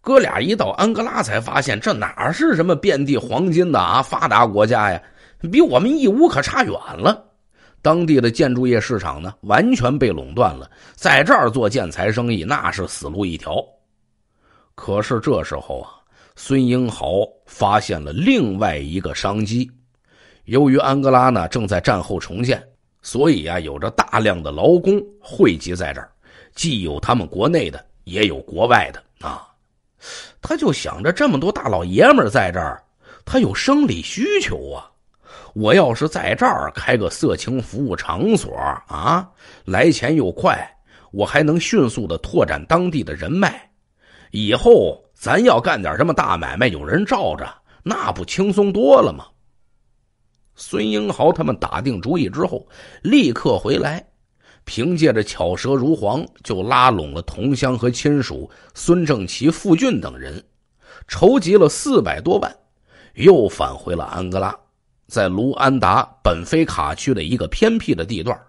Speaker 1: 哥俩一到安哥拉才发现，这哪是什么遍地黄金的啊发达国家呀，比我们义乌可差远了。当地的建筑业市场呢，完全被垄断了。在这儿做建材生意，那是死路一条。可是这时候啊，孙英豪发现了另外一个商机。由于安哥拉呢正在战后重建，所以啊有着大量的劳工汇集在这儿，既有他们国内的，也有国外的啊。他就想着，这么多大老爷们在这儿，他有生理需求啊。我要是在这儿开个色情服务场所啊，来钱又快，我还能迅速的拓展当地的人脉，以后咱要干点什么大买卖，有人罩着，那不轻松多了吗？孙英豪他们打定主意之后，立刻回来，凭借着巧舌如簧，就拉拢了同乡和亲属孙正奇、付俊等人，筹集了四百多万，又返回了安哥拉。在卢安达本菲卡区的一个偏僻的地段，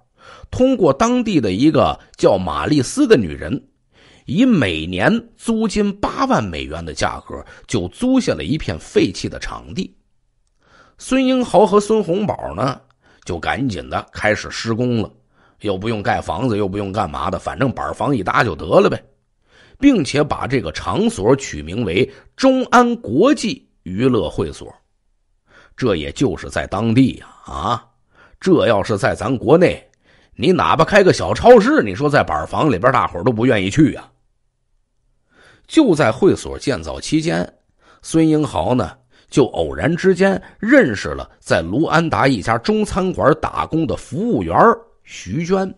Speaker 1: 通过当地的一个叫玛丽斯的女人，以每年租金八万美元的价格，就租下了一片废弃的场地。孙英豪和孙红宝呢，就赶紧的开始施工了，又不用盖房子，又不用干嘛的，反正板房一搭就得了呗，并且把这个场所取名为“中安国际娱乐会所”。这也就是在当地呀，啊，这要是在咱国内，你哪怕开个小超市，你说在板房里边，大伙都不愿意去啊。就在会所建造期间，孙英豪呢就偶然之间认识了在卢安达一家中餐馆打工的服务员徐娟。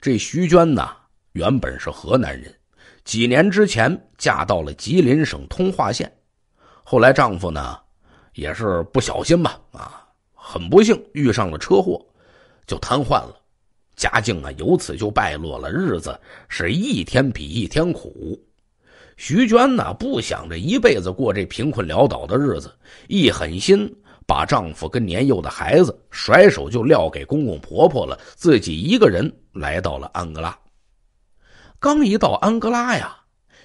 Speaker 1: 这徐娟呢原本是河南人，几年之前嫁到了吉林省通化县，后来丈夫呢。也是不小心吧，啊，很不幸遇上了车祸，就瘫痪了。家境啊，由此就败落了，日子是一天比一天苦。徐娟呢，不想着一辈子过这贫困潦倒的日子，一狠心把丈夫跟年幼的孩子甩手就撂给公公婆婆了，自己一个人来到了安哥拉。刚一到安哥拉呀，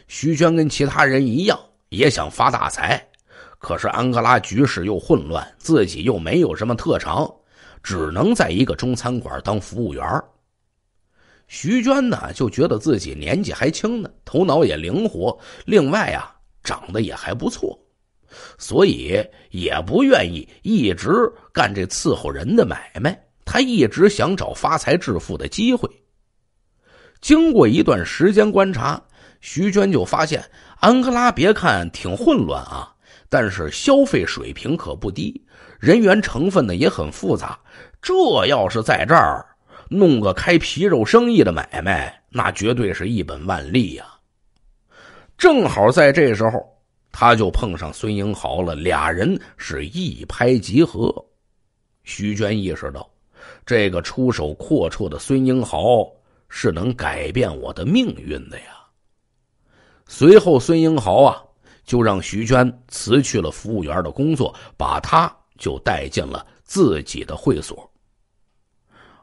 Speaker 1: 徐娟跟其他人一样，也想发大财。可是安哥拉局势又混乱，自己又没有什么特长，只能在一个中餐馆当服务员徐娟呢，就觉得自己年纪还轻呢，头脑也灵活，另外啊，长得也还不错，所以也不愿意一直干这伺候人的买卖。他一直想找发财致富的机会。经过一段时间观察，徐娟就发现安哥拉别看挺混乱啊。但是消费水平可不低，人员成分呢也很复杂。这要是在这儿弄个开皮肉生意的买卖，那绝对是一本万利呀。正好在这时候，他就碰上孙英豪了，俩人是一拍即合。徐娟意识到，这个出手阔绰的孙英豪是能改变我的命运的呀。随后，孙英豪啊。就让徐娟辞去了服务员的工作，把她就带进了自己的会所。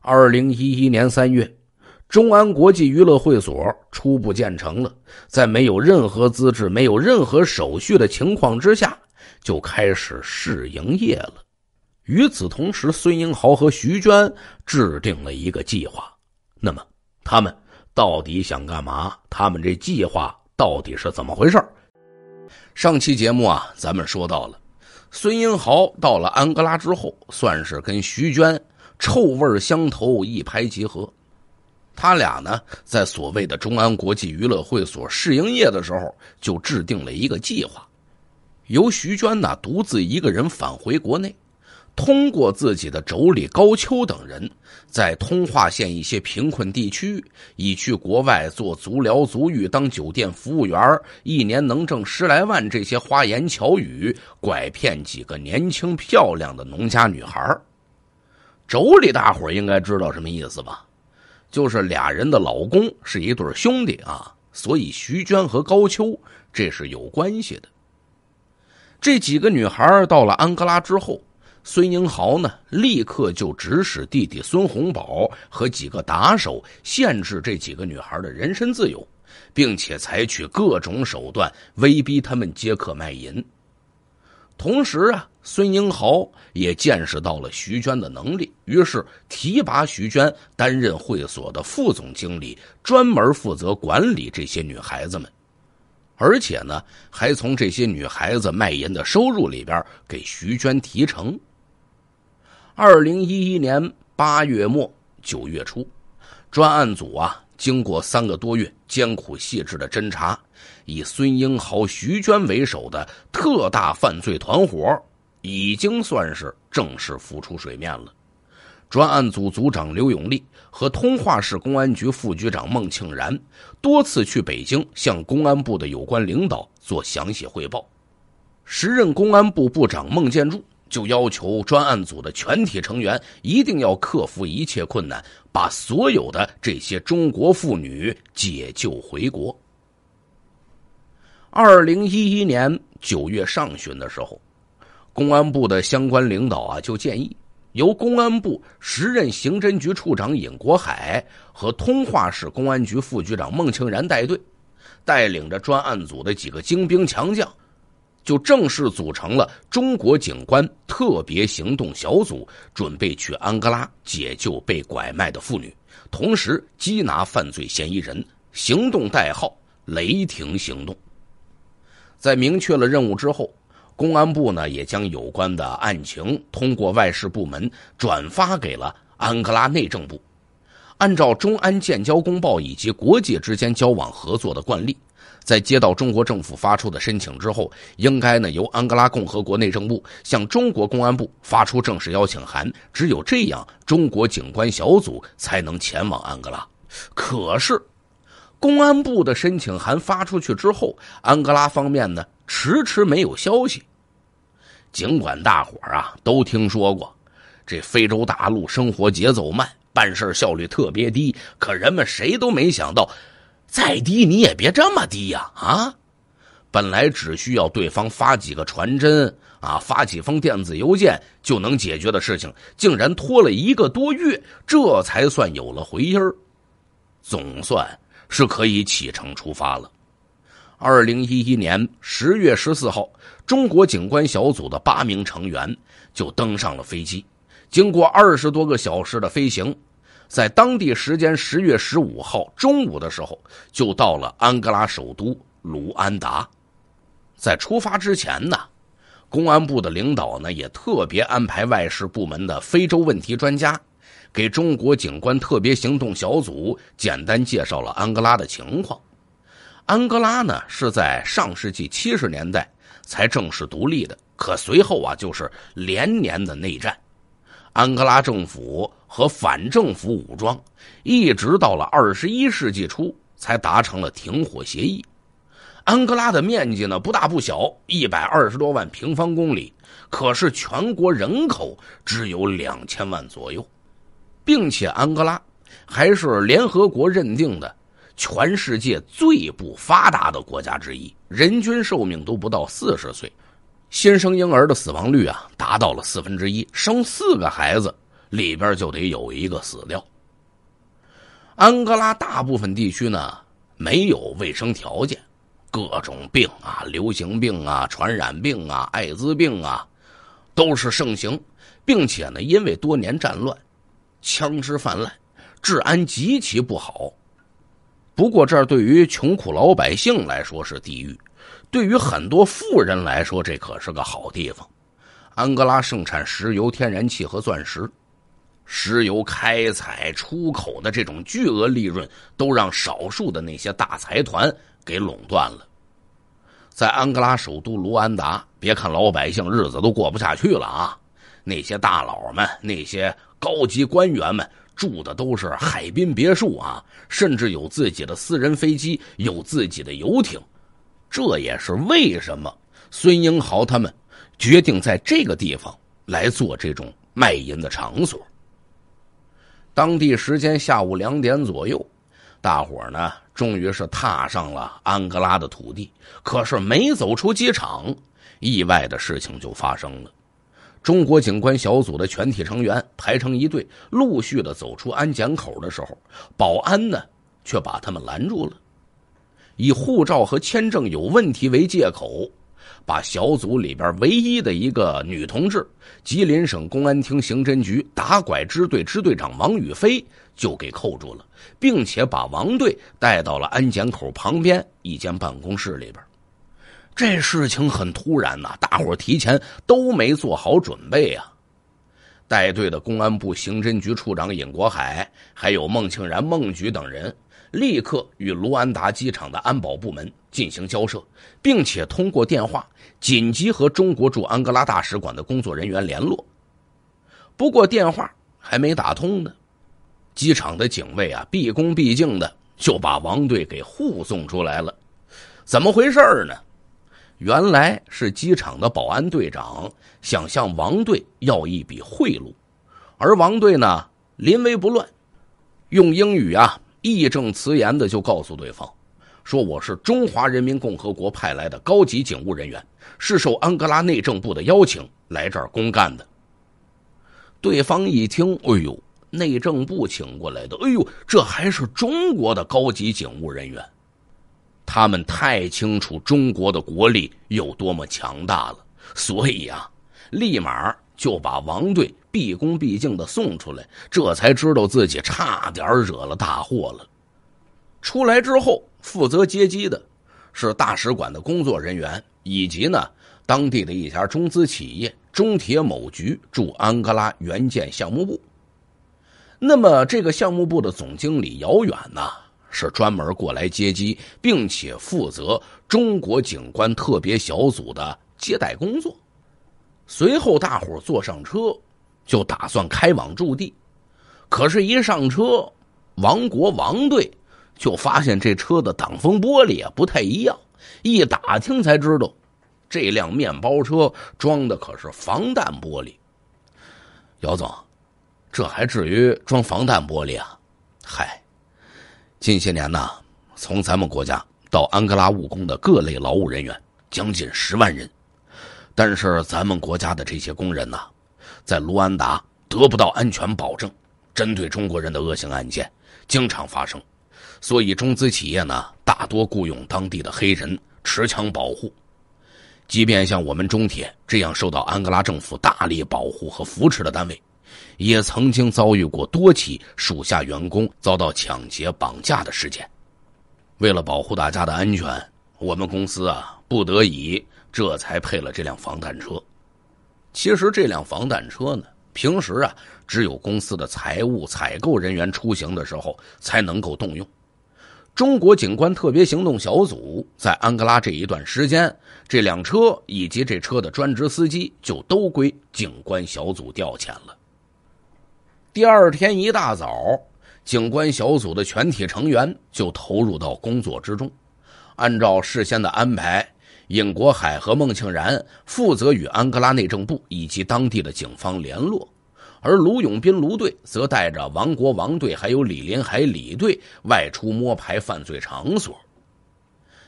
Speaker 1: 二零一一年三月，中安国际娱乐会所初步建成了，在没有任何资质、没有任何手续的情况之下，就开始试营业了。与此同时，孙英豪和徐娟制定了一个计划。那么，他们到底想干嘛？他们这计划到底是怎么回事上期节目啊，咱们说到了，孙英豪到了安哥拉之后，算是跟徐娟臭味相投，一拍即合。他俩呢，在所谓的中安国际娱乐会所试营业的时候，就制定了一个计划，由徐娟呢独自一个人返回国内，通过自己的妯娌高秋等人。在通化县一些贫困地区，以去国外做足疗、足浴、当酒店服务员一年能挣十来万。这些花言巧语，拐骗几个年轻漂亮的农家女孩儿。妯娌，大伙儿应该知道什么意思吧？就是俩人的老公是一对兄弟啊，所以徐娟和高秋这是有关系的。这几个女孩儿到了安哥拉之后。孙英豪呢，立刻就指使弟弟孙洪宝和几个打手限制这几个女孩的人身自由，并且采取各种手段威逼他们接客卖淫。同时啊，孙英豪也见识到了徐娟的能力，于是提拔徐娟担任会所的副总经理，专门负责管理这些女孩子们，而且呢，还从这些女孩子卖淫的收入里边给徐娟提成。二零一一年八月末九月初，专案组啊经过三个多月艰苦细致的侦查，以孙英豪、徐娟为首的特大犯罪团伙已经算是正式浮出水面了。专案组组长刘永利和通化市公安局副局长孟庆然多次去北京向公安部的有关领导做详细汇报。时任公安部部长孟建柱。就要求专案组的全体成员一定要克服一切困难，把所有的这些中国妇女解救回国。二零一一年九月上旬的时候，公安部的相关领导啊，就建议由公安部时任刑侦局处长尹国海和通化市公安局副局长孟庆然带队，带领着专案组的几个精兵强将。就正式组成了中国警官特别行动小组，准备去安哥拉解救被拐卖的妇女，同时缉拿犯罪嫌疑人。行动代号“雷霆行动”。在明确了任务之后，公安部呢也将有关的案情通过外事部门转发给了安哥拉内政部。按照中安建交公报以及国界之间交往合作的惯例。在接到中国政府发出的申请之后，应该呢由安哥拉共和国内政部向中国公安部发出正式邀请函。只有这样，中国警官小组才能前往安哥拉。可是，公安部的申请函发出去之后，安哥拉方面呢迟迟没有消息。尽管大伙啊都听说过，这非洲大陆生活节奏慢，办事效率特别低，可人们谁都没想到。再低你也别这么低呀！啊，本来只需要对方发几个传真啊，发几封电子邮件就能解决的事情，竟然拖了一个多月，这才算有了回音儿，总算是可以启程出发了。二零一一年十月十四号，中国警官小组的八名成员就登上了飞机，经过二十多个小时的飞行。在当地时间十月十五号中午的时候，就到了安哥拉首都卢安达。在出发之前呢，公安部的领导呢也特别安排外事部门的非洲问题专家，给中国警官特别行动小组简单介绍了安哥拉的情况。安哥拉呢是在上世纪七十年代才正式独立的，可随后啊就是连年的内战。安哥拉政府和反政府武装一直到了二十一世纪初才达成了停火协议。安哥拉的面积呢不大不小，一百二十多万平方公里，可是全国人口只有两千万左右，并且安哥拉还是联合国认定的全世界最不发达的国家之一，人均寿命都不到四十岁。新生婴儿的死亡率啊，达到了四分之一，生四个孩子里边就得有一个死掉。安哥拉大部分地区呢，没有卫生条件，各种病啊，流行病啊，传染病啊，艾滋病啊，都是盛行，并且呢，因为多年战乱，枪支泛滥，治安极其不好。不过这儿对于穷苦老百姓来说是地狱。对于很多富人来说，这可是个好地方。安哥拉盛产石油、天然气和钻石，石油开采出口的这种巨额利润都让少数的那些大财团给垄断了。在安哥拉首都卢安达，别看老百姓日子都过不下去了啊，那些大佬们、那些高级官员们住的都是海滨别墅啊，甚至有自己的私人飞机，有自己的游艇。这也是为什么孙英豪他们决定在这个地方来做这种卖淫的场所。当地时间下午两点左右，大伙呢终于是踏上了安哥拉的土地。可是没走出机场，意外的事情就发生了。中国警官小组的全体成员排成一队，陆续的走出安检口的时候，保安呢却把他们拦住了。以护照和签证有问题为借口，把小组里边唯一的一个女同志——吉林省公安厅刑侦局打拐支队支队长王宇飞就给扣住了，并且把王队带到了安检口旁边一间办公室里边。这事情很突然呐，大伙提前都没做好准备啊！带队的公安部刑侦局处长尹国海，还有孟庆然、孟局等人。立刻与卢安达机场的安保部门进行交涉，并且通过电话紧急和中国驻安哥拉大使馆的工作人员联络。不过电话还没打通呢，机场的警卫啊，毕恭毕敬的就把王队给护送出来了。怎么回事呢？原来是机场的保安队长想向王队要一笔贿赂，而王队呢临危不乱，用英语啊。义正辞严的就告诉对方，说我是中华人民共和国派来的高级警务人员，是受安哥拉内政部的邀请来这儿公干的。对方一听，哎呦，内政部请过来的，哎呦，这还是中国的高级警务人员，他们太清楚中国的国力有多么强大了，所以啊，立马。就把王队毕恭毕敬的送出来，这才知道自己差点惹了大祸了。出来之后，负责接机的是大使馆的工作人员，以及呢当地的一家中资企业——中铁某局驻安哥拉援建项目部。那么，这个项目部的总经理姚远呢，是专门过来接机，并且负责中国警官特别小组的接待工作。随后，大伙坐上车，就打算开往驻地。可是，一上车，王国王队就发现这车的挡风玻璃啊不太一样。一打听才知道，这辆面包车装的可是防弹玻璃。姚总，这还至于装防弹玻璃啊？嗨，近些年呐，从咱们国家到安哥拉务工的各类劳务人员将近十万人。但是咱们国家的这些工人呢，在卢安达得不到安全保证，针对中国人的恶性案件经常发生，所以中资企业呢大多雇佣当地的黑人持枪保护。即便像我们中铁这样受到安哥拉政府大力保护和扶持的单位，也曾经遭遇过多起属下员工遭到抢劫、绑架的事件。为了保护大家的安全，我们公司啊，不得已。这才配了这辆防弹车。其实这辆防弹车呢，平时啊，只有公司的财务、采购人员出行的时候才能够动用。中国警官特别行动小组在安哥拉这一段时间，这辆车以及这车的专职司机就都归警官小组调遣了。第二天一大早，警官小组的全体成员就投入到工作之中，按照事先的安排。尹国海和孟庆然负责与安哥拉内政部以及当地的警方联络，而卢永斌、卢队则带着王国王队还有李林海、李队外出摸排犯罪场所。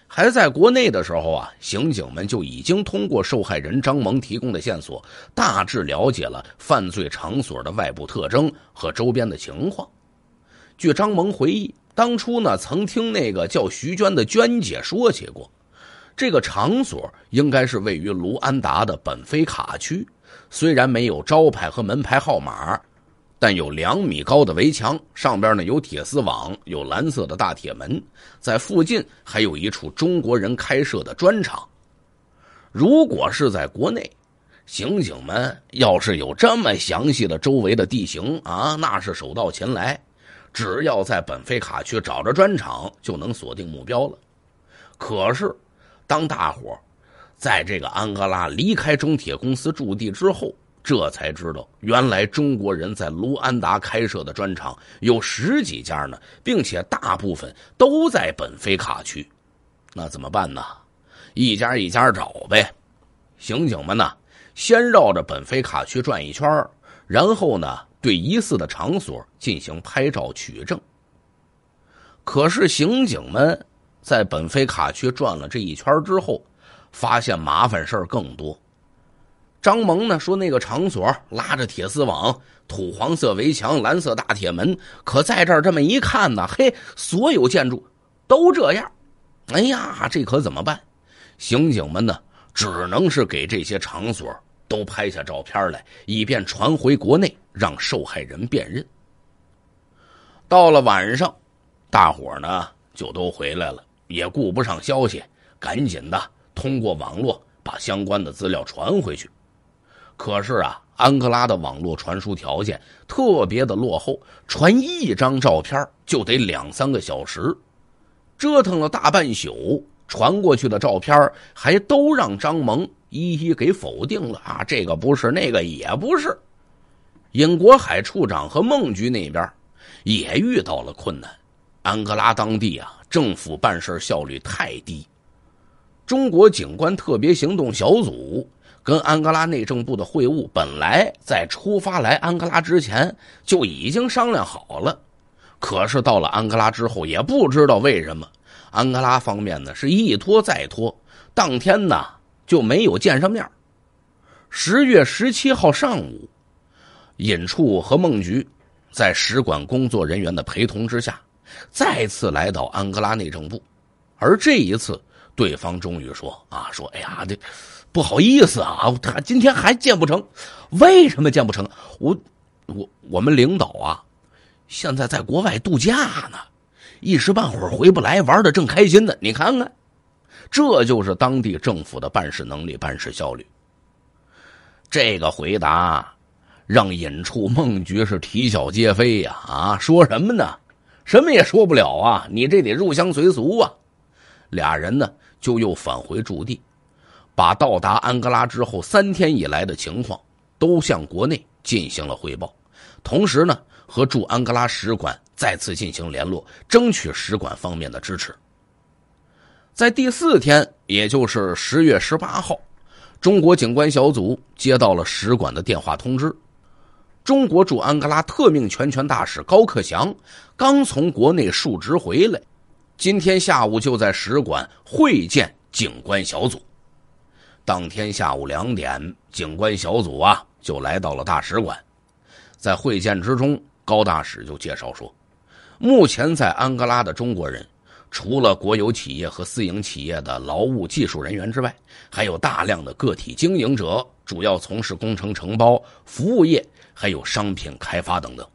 Speaker 1: 还在国内的时候啊，刑警们就已经通过受害人张萌提供的线索，大致了解了犯罪场所的外部特征和周边的情况。据张萌回忆，当初呢曾听那个叫徐娟的娟姐说起过。这个场所应该是位于卢安达的本菲卡区，虽然没有招牌和门牌号码，但有两米高的围墙，上边呢有铁丝网，有蓝色的大铁门。在附近还有一处中国人开设的砖厂。如果是在国内，刑警们要是有这么详细的周围的地形啊，那是手到擒来，只要在本菲卡区找着砖厂就能锁定目标了。可是。当大伙在这个安哥拉离开中铁公司驻地之后，这才知道原来中国人在卢安达开设的砖厂有十几家呢，并且大部分都在本菲卡区。那怎么办呢？一家一家找呗。刑警们呢，先绕着本菲卡区转一圈，然后呢，对疑似的场所进行拍照取证。可是刑警们。在本菲卡区转了这一圈之后，发现麻烦事更多。张萌呢说：“那个场所拉着铁丝网，土黄色围墙，蓝色大铁门。可在这儿这么一看呢，嘿，所有建筑都这样。哎呀，这可怎么办？”刑警们呢，只能是给这些场所都拍下照片来，以便传回国内，让受害人辨认。到了晚上，大伙呢就都回来了。也顾不上消息，赶紧的通过网络把相关的资料传回去。可是啊，安哥拉的网络传输条件特别的落后，传一张照片就得两三个小时。折腾了大半宿，传过去的照片还都让张萌一一给否定了啊，这个不是，那个也不是。尹国海处长和孟局那边也遇到了困难，安哥拉当地啊。政府办事效率太低。中国警官特别行动小组跟安哥拉内政部的会晤，本来在出发来安哥拉之前就已经商量好了，可是到了安哥拉之后，也不知道为什么，安哥拉方面呢是一拖再拖，当天呢就没有见上面。十月十七号上午，尹处和孟局在使馆工作人员的陪同之下。再次来到安哥拉内政部，而这一次，对方终于说：“啊，说哎呀，这不好意思啊，他今天还见不成，为什么见不成？我，我我们领导啊，现在在国外度假呢，一时半会儿回不来，玩的正开心呢。你看看，这就是当地政府的办事能力、办事效率。”这个回答让尹处孟局是啼笑皆非呀！啊，说什么呢？什么也说不了啊！你这得入乡随俗啊。俩人呢就又返回驻地，把到达安哥拉之后三天以来的情况都向国内进行了汇报，同时呢和驻安哥拉使馆再次进行联络，争取使馆方面的支持。在第四天，也就是十月十八号，中国警官小组接到了使馆的电话通知。中国驻安哥拉特命全权大使高克祥刚从国内述职回来，今天下午就在使馆会见警官小组。当天下午两点，警官小组啊就来到了大使馆。在会见之中，高大使就介绍说，目前在安哥拉的中国人，除了国有企业和私营企业的劳务技术人员之外，还有大量的个体经营者，主要从事工程承包、服务业。还有商品开发等等，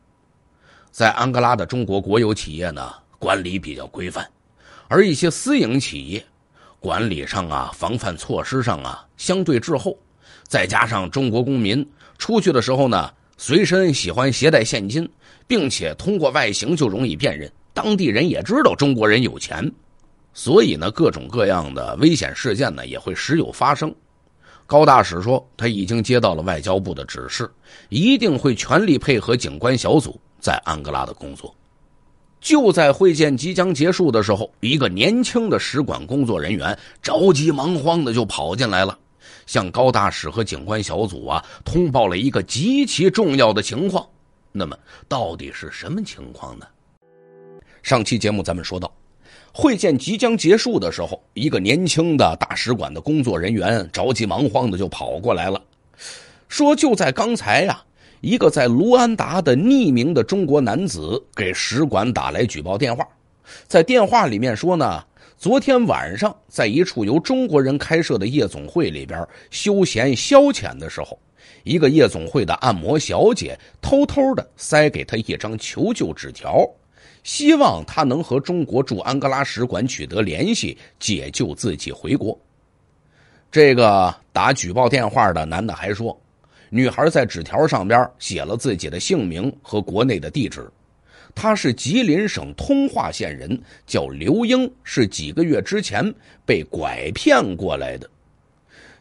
Speaker 1: 在安哥拉的中国国有企业呢管理比较规范，而一些私营企业，管理上啊防范措施上啊相对滞后，再加上中国公民出去的时候呢随身喜欢携带现金，并且通过外形就容易辨认，当地人也知道中国人有钱，所以呢各种各样的危险事件呢也会时有发生。高大使说：“他已经接到了外交部的指示，一定会全力配合警官小组在安哥拉的工作。”就在会见即将结束的时候，一个年轻的使馆工作人员着急忙慌的就跑进来了，向高大使和警官小组啊通报了一个极其重要的情况。那么，到底是什么情况呢？上期节目咱们说到。会见即将结束的时候，一个年轻的大使馆的工作人员着急忙慌的就跑过来了，说：“就在刚才呀，一个在卢安达的匿名的中国男子给使馆打来举报电话，在电话里面说呢，昨天晚上在一处由中国人开设的夜总会里边休闲消遣的时候，一个夜总会的按摩小姐偷偷的塞给他一张求救纸条。”希望他能和中国驻安哥拉使馆取得联系，解救自己回国。这个打举报电话的男的还说，女孩在纸条上边写了自己的姓名和国内的地址，她是吉林省通化县人，叫刘英，是几个月之前被拐骗过来的。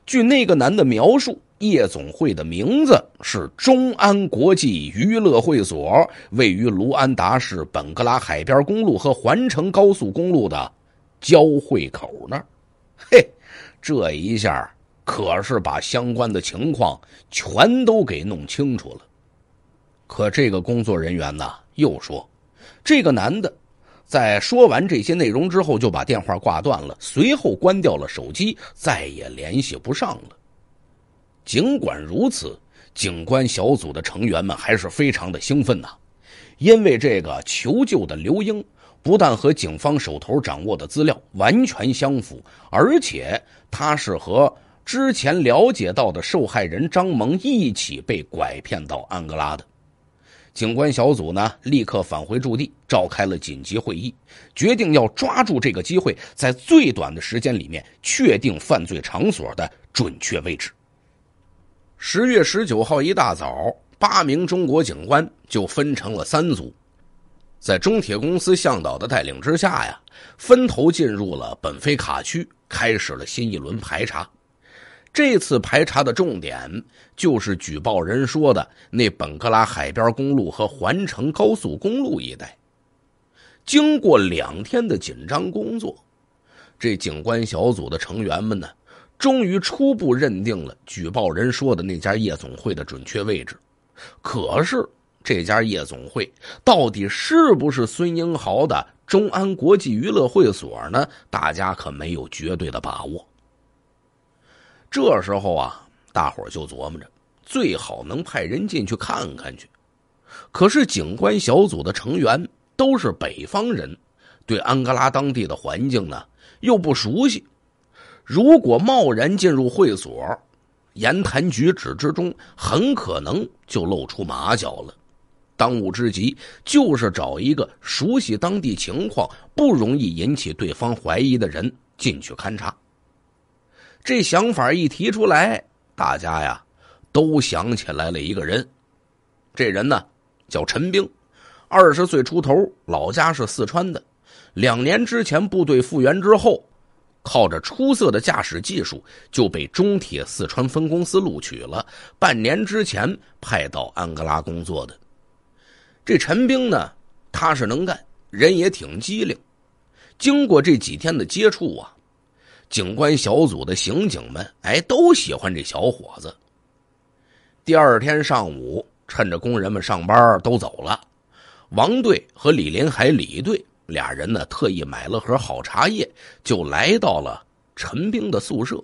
Speaker 1: 据那个男的描述。夜总会的名字是中安国际娱乐会所，位于卢安达市本格拉海边公路和环城高速公路的交汇口那儿。嘿，这一下可是把相关的情况全都给弄清楚了。可这个工作人员呢，又说，这个男的在说完这些内容之后，就把电话挂断了，随后关掉了手机，再也联系不上了。尽管如此，警官小组的成员们还是非常的兴奋呐，因为这个求救的刘英不但和警方手头掌握的资料完全相符，而且他是和之前了解到的受害人张萌一起被拐骗到安哥拉的。警官小组呢，立刻返回驻地，召开了紧急会议，决定要抓住这个机会，在最短的时间里面确定犯罪场所的准确位置。十月十九号一大早，八名中国警官就分成了三组，在中铁公司向导的带领之下呀，分头进入了本菲卡区，开始了新一轮排查。这次排查的重点就是举报人说的那本格拉海边公路和环城高速公路一带。经过两天的紧张工作，这警官小组的成员们呢？终于初步认定了举报人说的那家夜总会的准确位置，可是这家夜总会到底是不是孙英豪的中安国际娱乐会所呢？大家可没有绝对的把握。这时候啊，大伙就琢磨着，最好能派人进去看看去。可是警官小组的成员都是北方人，对安哥拉当地的环境呢又不熟悉。如果贸然进入会所，言谈举止之中很可能就露出马脚了。当务之急就是找一个熟悉当地情况、不容易引起对方怀疑的人进去勘察。这想法一提出来，大家呀都想起来了一个人。这人呢叫陈兵，二十岁出头，老家是四川的。两年之前部队复员之后。靠着出色的驾驶技术，就被中铁四川分公司录取了。半年之前派到安哥拉工作的这陈兵呢，踏实能干，人也挺机灵。经过这几天的接触啊，警官小组的刑警们哎都喜欢这小伙子。第二天上午，趁着工人们上班都走了，王队和李连海、李队。俩人呢，特意买了盒好茶叶，就来到了陈兵的宿舍。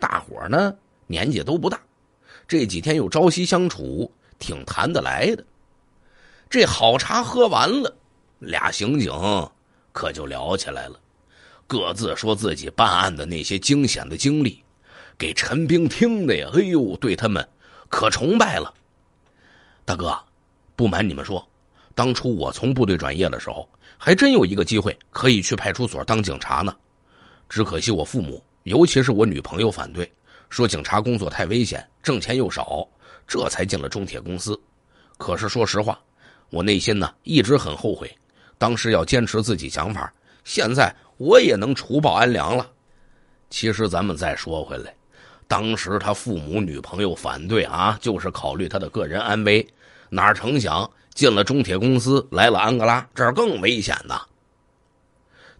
Speaker 1: 大伙呢，年纪都不大，这几天又朝夕相处，挺谈得来的。这好茶喝完了，俩刑警可就聊起来了，各自说自己办案的那些惊险的经历，给陈兵听的呀。哎呦，对他们可崇拜了。大哥，不瞒你们说，当初我从部队转业的时候。还真有一个机会可以去派出所当警察呢，只可惜我父母，尤其是我女朋友反对，说警察工作太危险，挣钱又少，这才进了中铁公司。可是说实话，我内心呢一直很后悔，当时要坚持自己想法。现在我也能除暴安良了。其实咱们再说回来，当时他父母、女朋友反对啊，就是考虑他的个人安危，哪成想？进了中铁公司，来了安哥拉，这儿更危险呐。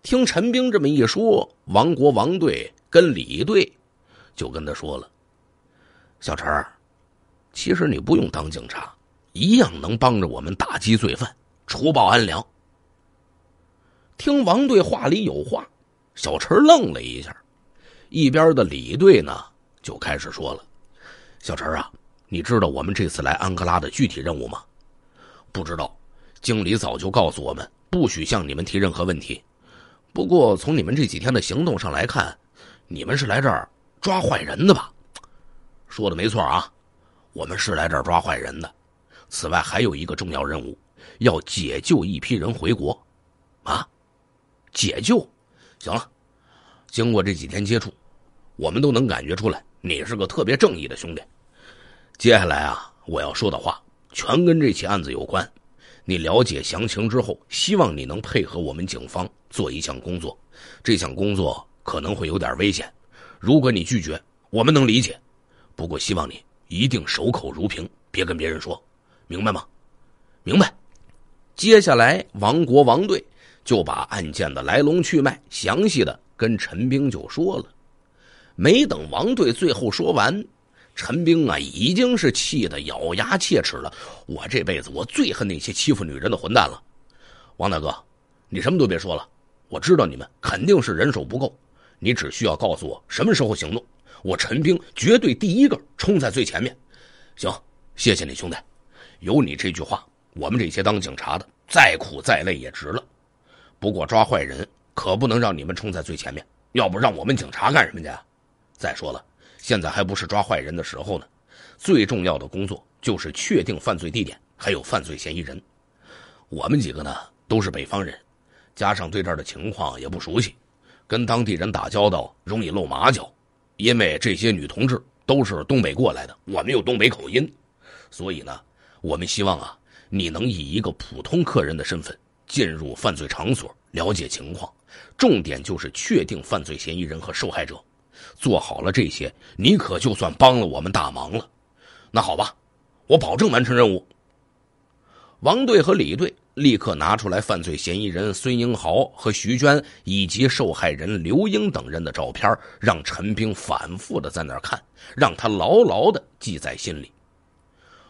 Speaker 1: 听陈兵这么一说，王国王队跟李队就跟他说了：“小陈，其实你不用当警察，一样能帮着我们打击罪犯，除暴安良。”听王队话里有话，小陈愣了一下。一边的李队呢，就开始说了：“小陈啊，你知道我们这次来安哥拉的具体任务吗？”不知道，经理早就告诉我们不许向你们提任何问题。不过从你们这几天的行动上来看，你们是来这儿抓坏人的吧？说的没错啊，我们是来这儿抓坏人的。此外还有一个重要任务，要解救一批人回国。啊，解救？行了，经过这几天接触，我们都能感觉出来，你是个特别正义的兄弟。接下来啊，我要说的话。全跟这起案子有关，你了解详情之后，希望你能配合我们警方做一项工作，这项工作可能会有点危险，如果你拒绝，我们能理解，不过希望你一定守口如瓶，别跟别人说，明白吗？明白。接下来王国王队就把案件的来龙去脉详细的跟陈兵就说了，没等王队最后说完。陈兵啊，已经是气得咬牙切齿了。我这辈子我最恨那些欺负女人的混蛋了。王大哥，你什么都别说了，我知道你们肯定是人手不够，你只需要告诉我什么时候行动，我陈兵绝对第一个冲在最前面。行，谢谢你兄弟，有你这句话，我们这些当警察的再苦再累也值了。不过抓坏人可不能让你们冲在最前面，要不让我们警察干什么去？再说了。现在还不是抓坏人的时候呢，最重要的工作就是确定犯罪地点，还有犯罪嫌疑人。我们几个呢都是北方人，加上对这儿的情况也不熟悉，跟当地人打交道容易露马脚。因为这些女同志都是东北过来的，我们有东北口音，所以呢，我们希望啊，你能以一个普通客人的身份进入犯罪场所，了解情况，重点就是确定犯罪嫌疑人和受害者。做好了这些，你可就算帮了我们大忙了。那好吧，我保证完成任务。王队和李队立刻拿出来犯罪嫌疑人孙英豪和徐娟以及受害人刘英等人的照片，让陈兵反复的在那儿看，让他牢牢的记在心里。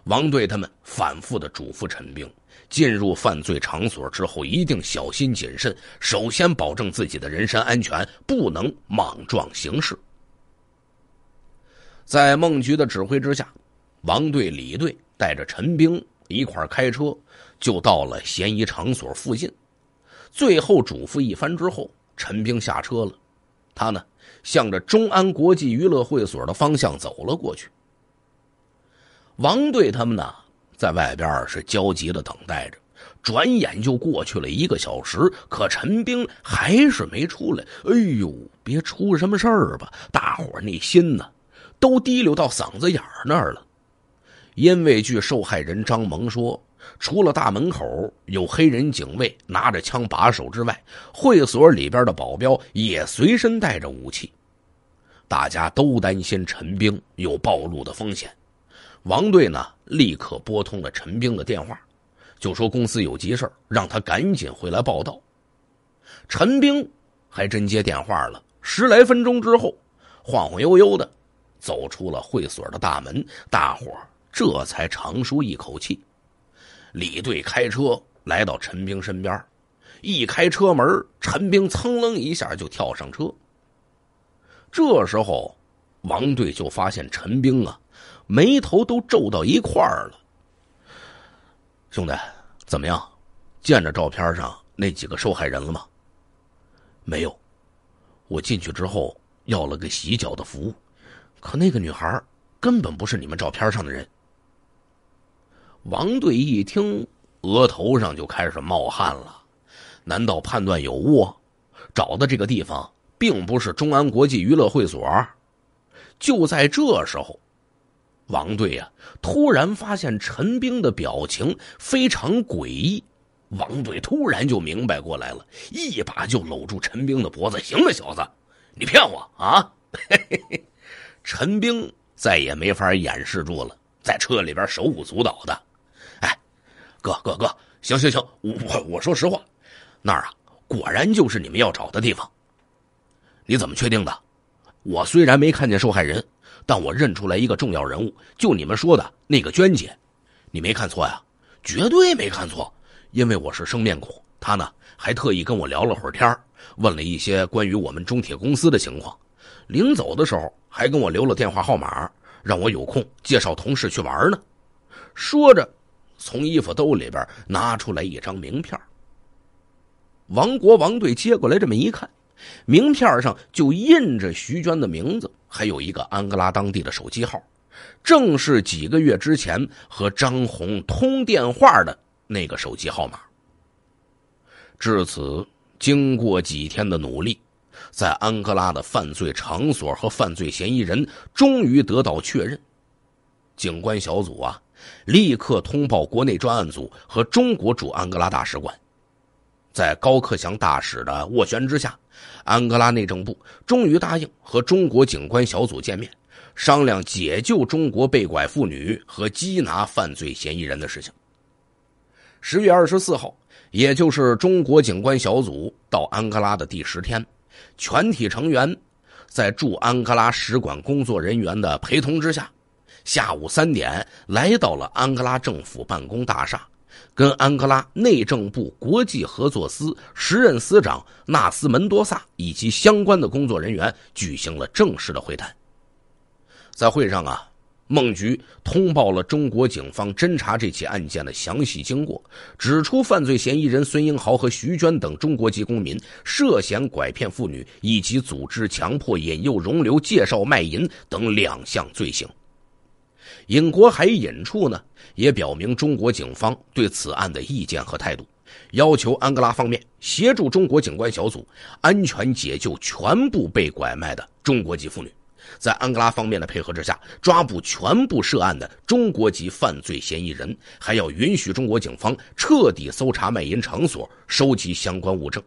Speaker 1: 王队他们反复的嘱咐陈兵，进入犯罪场所之后一定小心谨慎，首先保证自己的人身安全，不能莽撞行事。在孟局的指挥之下，王队、李队带着陈兵一块开车，就到了嫌疑场所附近。最后嘱咐一番之后，陈兵下车了。他呢，向着中安国际娱乐会所的方向走了过去。王队他们呢，在外边是焦急的等待着。转眼就过去了一个小时，可陈兵还是没出来。哎呦，别出什么事儿吧！大伙儿那心呢？都滴溜到嗓子眼儿那儿了，因为据受害人张萌说，除了大门口有黑人警卫拿着枪把守之外，会所里边的保镖也随身带着武器，大家都担心陈兵有暴露的风险。王队呢，立刻拨通了陈兵的电话，就说公司有急事让他赶紧回来报道。陈兵还真接电话了，十来分钟之后，晃晃悠悠的。走出了会所的大门，大伙这才长舒一口气。李队开车来到陈兵身边，一开车门，陈兵蹭楞一下就跳上车。这时候，王队就发现陈兵啊，眉头都皱到一块儿了。兄弟，怎么样？见着照片上那几个受害人了吗？没有。我进去之后要了个洗脚的服务。可那个女孩根本不是你们照片上的人。王队一听，额头上就开始冒汗了。难道判断有误？找的这个地方并不是中安国际娱乐会所。就在这时候，王队啊，突然发现陈兵的表情非常诡异。王队突然就明白过来了，一把就搂住陈兵的脖子：“行了，小子，你骗我啊！” *laughs* 陈兵再也没法掩饰住了，在车里边手舞足蹈的。哎，哥，哥哥，行行行，我我说实话，那儿啊，果然就是你们要找的地方。你怎么确定的？我虽然没看见受害人，但我认出来一个重要人物，就你们说的那个娟姐。你没看错呀，绝对没看错，因为我是生面孔。她呢，还特意跟我聊了会儿天问了一些关于我们中铁公司的情况。临走的时候，还跟我留了电话号码，让我有空介绍同事去玩呢。说着，从衣服兜里边拿出来一张名片。王国王队接过来，这么一看，名片上就印着徐娟的名字，还有一个安哥拉当地的手机号，正是几个月之前和张红通电话的那个手机号码。至此，经过几天的努力。在安哥拉的犯罪场所和犯罪嫌疑人终于得到确认，警官小组啊，立刻通报国内专案组和中国驻安哥拉大使馆。在高克强大使的斡旋之下，安哥拉内政部终于答应和中国警官小组见面，商量解救中国被拐妇女和缉拿犯罪嫌疑人的事情。十月二十四号，也就是中国警官小组到安哥拉的第十天。全体成员在驻安哥拉使馆工作人员的陪同之下，下午三点来到了安哥拉政府办公大厦，跟安哥拉内政部国际合作司时任司长纳斯门多萨以及相关的工作人员举行了正式的会谈。在会上啊。孟局通报了中国警方侦查这起案件的详细经过，指出犯罪嫌疑人孙英豪和徐娟等中国籍公民涉嫌拐骗妇女以及组织强迫、引诱、容留、介绍卖淫等两项罪行。尹国海引处呢，也表明中国警方对此案的意见和态度，要求安哥拉方面协助中国警官小组安全解救全部被拐卖的中国籍妇女。在安哥拉方面的配合之下，抓捕全部涉案的中国籍犯罪嫌疑人，还要允许中国警方彻底搜查卖淫场所，收集相关物证。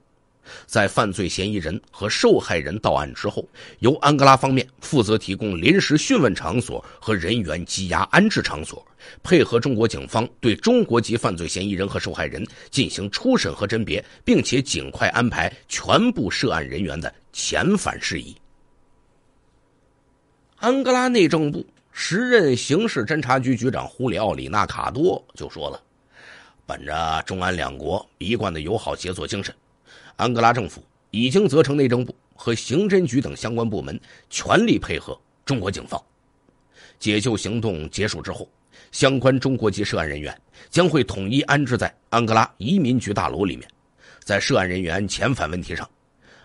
Speaker 1: 在犯罪嫌疑人和受害人到案之后，由安哥拉方面负责提供临时讯问场所和人员羁押安置场所，配合中国警方对中国籍犯罪嫌疑人和受害人进行初审和甄别，并且尽快安排全部涉案人员的遣返事宜。安哥拉内政部时任刑事侦查局局长胡里奥里纳卡多就说了：“本着中安两国一贯的友好协作精神，安哥拉政府已经责成内政部和刑侦局等相关部门全力配合中国警方。”解救行动结束之后，相关中国籍涉案人员将会统一安置在安哥拉移民局大楼里面。在涉案人员遣返问题上，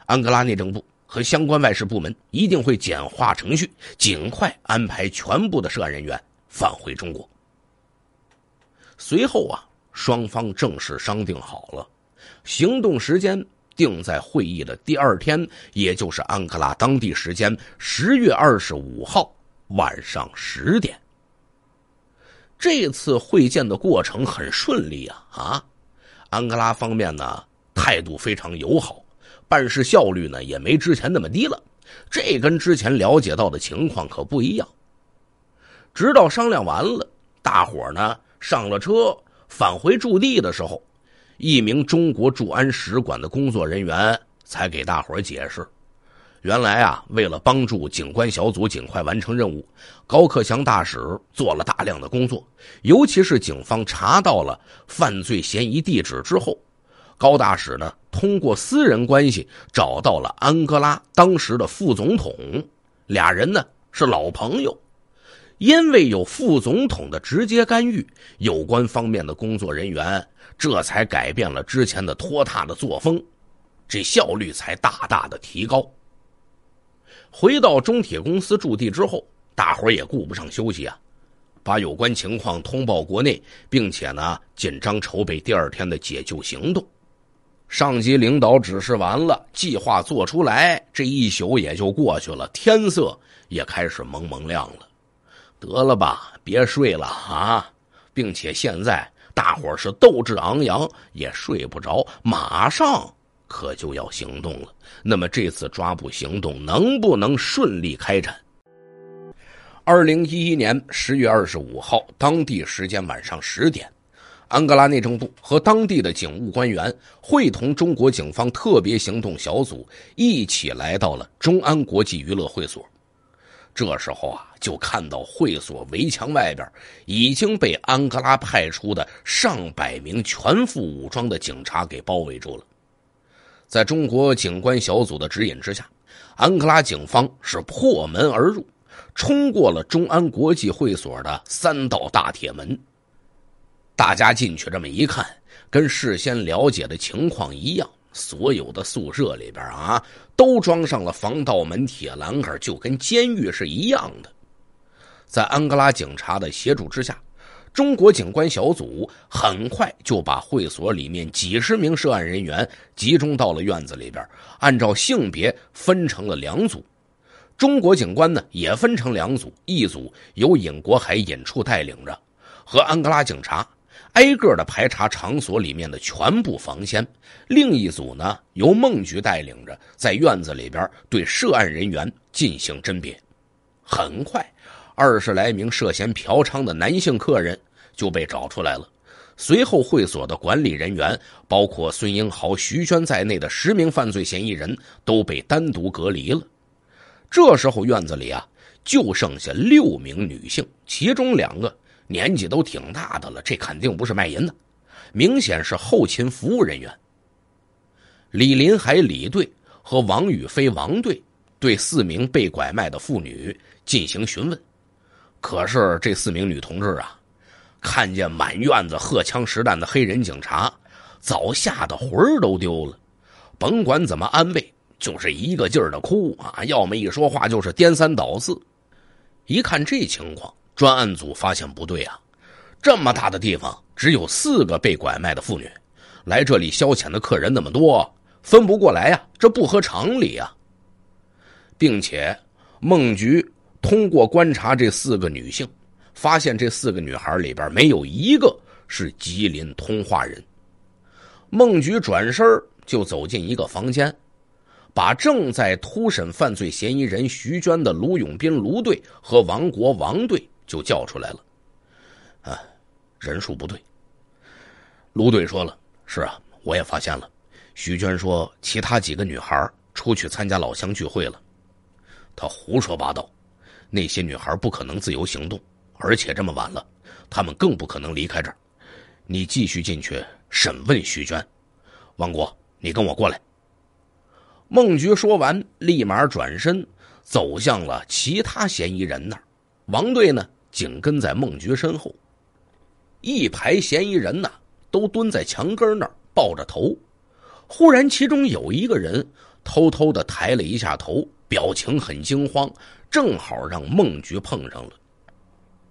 Speaker 1: 安哥拉内政部。和相关外事部门一定会简化程序，尽快安排全部的涉案人员返回中国。随后啊，双方正式商定好了，行动时间定在会议的第二天，也就是安哥拉当地时间十月二十五号晚上十点。这次会见的过程很顺利啊啊，安哥拉方面呢态度非常友好。办事效率呢也没之前那么低了，这跟之前了解到的情况可不一样。直到商量完了，大伙呢上了车返回驻地的时候，一名中国驻安使馆的工作人员才给大伙解释：原来啊，为了帮助警官小组尽快完成任务，高克强大使做了大量的工作，尤其是警方查到了犯罪嫌疑地址之后。高大使呢，通过私人关系找到了安哥拉当时的副总统，俩人呢是老朋友，因为有副总统的直接干预，有关方面的工作人员这才改变了之前的拖沓的作风，这效率才大大的提高。回到中铁公司驻地之后，大伙儿也顾不上休息啊，把有关情况通报国内，并且呢紧张筹备第二天的解救行动。上级领导指示完了，计划做出来，这一宿也就过去了，天色也开始蒙蒙亮了。得了吧，别睡了啊！并且现在大伙是斗志昂扬，也睡不着，马上可就要行动了。那么这次抓捕行动能不能顺利开展？二零一一年十月二十五号，当地时间晚上十点。安哥拉内政部和当地的警务官员会同中国警方特别行动小组一起来到了中安国际娱乐会所。这时候啊，就看到会所围墙外边已经被安哥拉派出的上百名全副武装的警察给包围住了。在中国警官小组的指引之下，安哥拉警方是破门而入，冲过了中安国际会所的三道大铁门。大家进去这么一看，跟事先了解的情况一样，所有的宿舍里边啊，都装上了防盗门、铁栏杆，就跟监狱是一样的。在安哥拉警察的协助之下，中国警官小组很快就把会所里面几十名涉案人员集中到了院子里边，按照性别分成了两组。中国警官呢，也分成两组，一组由尹国海、尹处带领着，和安哥拉警察。挨个的排查场所里面的全部房间，另一组呢由孟局带领着在院子里边对涉案人员进行甄别。很快，二十来名涉嫌嫖娼的男性客人就被找出来了。随后，会所的管理人员，包括孙英豪、徐娟在内的十名犯罪嫌疑人都被单独隔离了。这时候，院子里啊就剩下六名女性，其中两个。年纪都挺大的了，这肯定不是卖淫的，明显是后勤服务人员。李林海李队和王宇飞王队对四名被拐卖的妇女进行询问，可是这四名女同志啊，看见满院子荷枪实弹的黑人警察，早吓得魂儿都丢了，甭管怎么安慰，就是一个劲儿的哭啊，要么一说话就是颠三倒四。一看这情况。专案组发现不对啊，这么大的地方只有四个被拐卖的妇女，来这里消遣的客人那么多，分不过来呀，这不合常理啊。并且孟菊通过观察这四个女性，发现这四个女孩里边没有一个是吉林通化人。孟菊转身就走进一个房间，把正在突审犯罪嫌疑人徐娟的卢永斌卢队和王国王队。就叫出来了，啊，人数不对。卢队说了：“是啊，我也发现了。”徐娟说：“其他几个女孩出去参加老乡聚会了。”他胡说八道，那些女孩不可能自由行动，而且这么晚了，他们更不可能离开这儿。你继续进去审问徐娟，王国，你跟我过来。”孟菊说完，立马转身走向了其他嫌疑人那儿。王队呢？紧跟在孟菊身后，一排嫌疑人呐，都蹲在墙根那儿抱着头。忽然，其中有一个人偷偷的抬了一下头，表情很惊慌，正好让孟菊碰上了。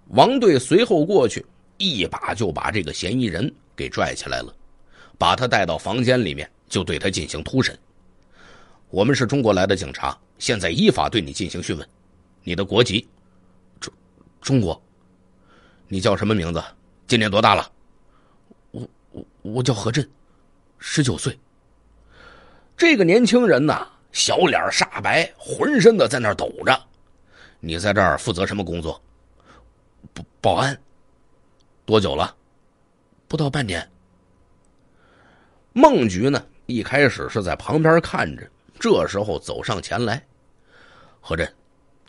Speaker 1: 王队随后过去，一把就把这个嫌疑人给拽起来了，把他带到房间里面，就对他进行突审。我们是中国来的警察，现在依法对你进行讯问，你的国籍？中国，你叫什么名字？今年多大了？我我我叫何震，十九岁。这个年轻人呐，小脸煞白，浑身的在那抖着。你在这儿负责什么工作？保保安。多久了？不到半年。孟局呢？一开始是在旁边看着，这时候走上前来。何震，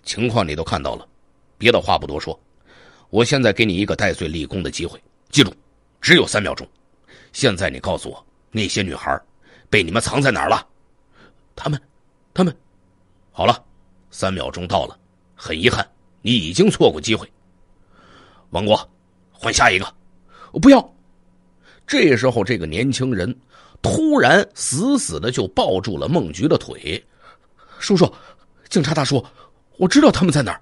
Speaker 1: 情况你都看到了。别的话不多说，我现在给你一个戴罪立功的机会，记住，只有三秒钟。现在你告诉我，那些女孩被你们藏在哪儿了？他们，他们，好了，三秒钟到了，很遗憾，你已经错过机会。王国，换下一个，我不要。这时候，这个年轻人突然死死的就抱住了孟菊的腿。叔叔，警察大叔，我知道他们在哪儿。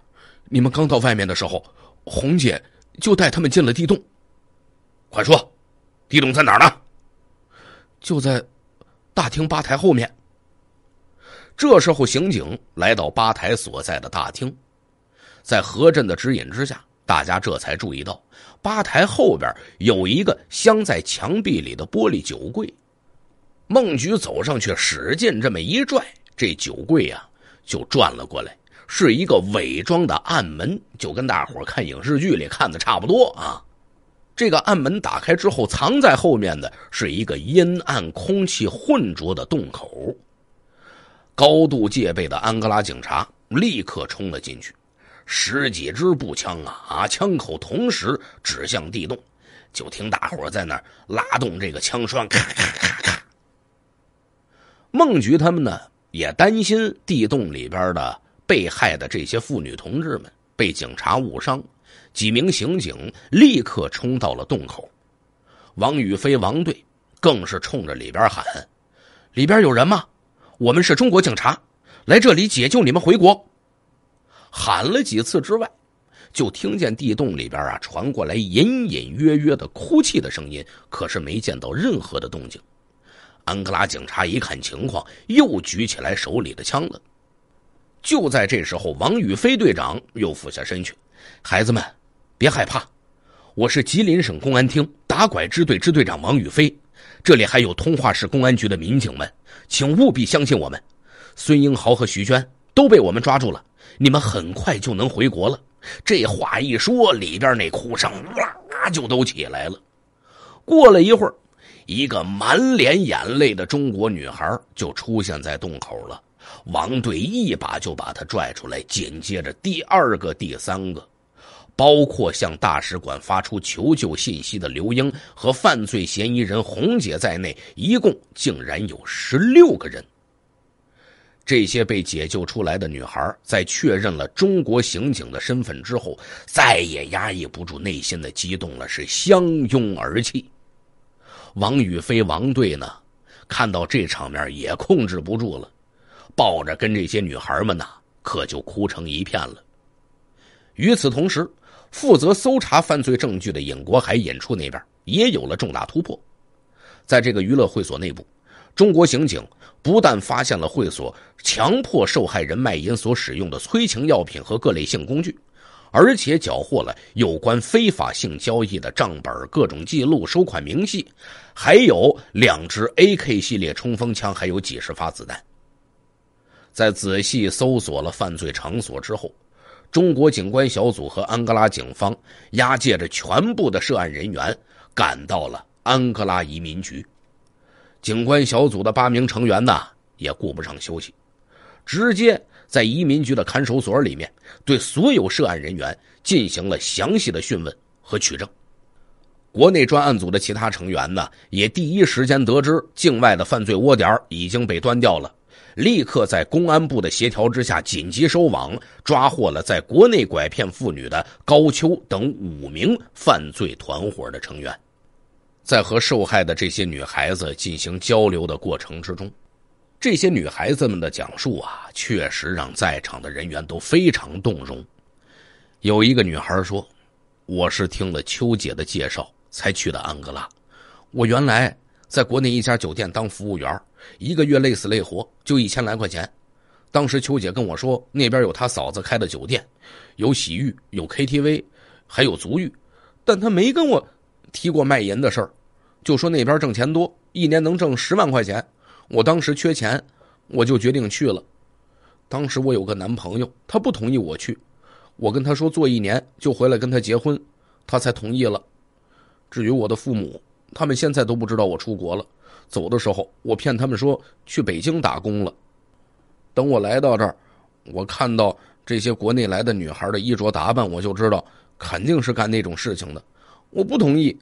Speaker 1: 你们刚到外面的时候，红姐就带他们进了地洞。快说，地洞在哪儿呢？就在大厅吧台后面。这时候，刑警来到吧台所在的大厅，在何震的指引之下，大家这才注意到吧台后边有一个镶在墙壁里的玻璃酒柜。孟菊走上去，使劲这么一拽，这酒柜呀就转了过来。是一个伪装的暗门，就跟大伙看影视剧里看的差不多啊。这个暗门打开之后，藏在后面的是一个阴暗、空气混浊的洞口。高度戒备的安哥拉警察立刻冲了进去，十几支步枪啊啊，枪口同时指向地洞。就听大伙在那儿拉动这个枪栓，咔咔咔咔。孟局他们呢，也担心地洞里边的。被害的这些妇女同志们被警察误伤，几名刑警立刻冲到了洞口，王宇飞王队更是冲着里边喊：“里边有人吗？我们是中国警察，来这里解救你们回国。”喊了几次之外，就听见地洞里边啊传过来隐隐约约的哭泣的声音，可是没见到任何的动静。安哥拉警察一看情况，又举起来手里的枪了。就在这时候，王宇飞队长又俯下身去：“孩子们，别害怕，我是吉林省公安厅打拐支队支队长王宇飞，这里还有通化市公安局的民警们，请务必相信我们。孙英豪和徐娟都被我们抓住了，你们很快就能回国了。”这话一说，里边那哭声哇就都起来了。过了一会儿，一个满脸眼泪的中国女孩就出现在洞口了。王队一把就把他拽出来，紧接着第二个、第三个，包括向大使馆发出求救信息的刘英和犯罪嫌疑人红姐在内，一共竟然有十六个人。这些被解救出来的女孩，在确认了中国刑警的身份之后，再也压抑不住内心的激动了，是相拥而泣。王宇飞、王队呢，看到这场面也控制不住了。抱着跟这些女孩们呐，可就哭成一片了。与此同时，负责搜查犯罪证据的尹国海、尹处那边也有了重大突破。在这个娱乐会所内部，中国刑警不但发现了会所强迫受害人卖淫所使用的催情药品和各类性工具，而且缴获了有关非法性交易的账本、各种记录、收款明细，还有两支 AK 系列冲锋枪，还有几十发子弹。在仔细搜索了犯罪场所之后，中国警官小组和安哥拉警方押解着全部的涉案人员，赶到了安哥拉移民局。警官小组的八名成员呢，也顾不上休息，直接在移民局的看守所里面，对所有涉案人员进行了详细的讯问和取证。国内专案组的其他成员呢，也第一时间得知境外的犯罪窝点已经被端掉了。立刻在公安部的协调之下，紧急收网，抓获了在国内拐骗妇女的高秋等五名犯罪团伙的成员。在和受害的这些女孩子进行交流的过程之中，这些女孩子们的讲述啊，确实让在场的人员都非常动容。有一个女孩说：“我是听了秋姐的介绍才去的安哥拉，我原来在国内一家酒店当服务员。”一个月累死累活就一千来块钱，当时秋姐跟我说那边有她嫂子开的酒店，有洗浴，有 KTV，还有足浴，但她没跟我提过卖淫的事儿，就说那边挣钱多，一年能挣十万块钱。我当时缺钱，我就决定去了。当时我有个男朋友，他不同意我去，我跟他说做一年就回来跟他结婚，他才同意了。至于我的父母，他们现在都不知道我出国了。走的时候，我骗他们说去北京打工了。等我来到这儿，我看到这些国内来的女孩的衣着打扮，我就知道肯定是干那种事情的。我不同意，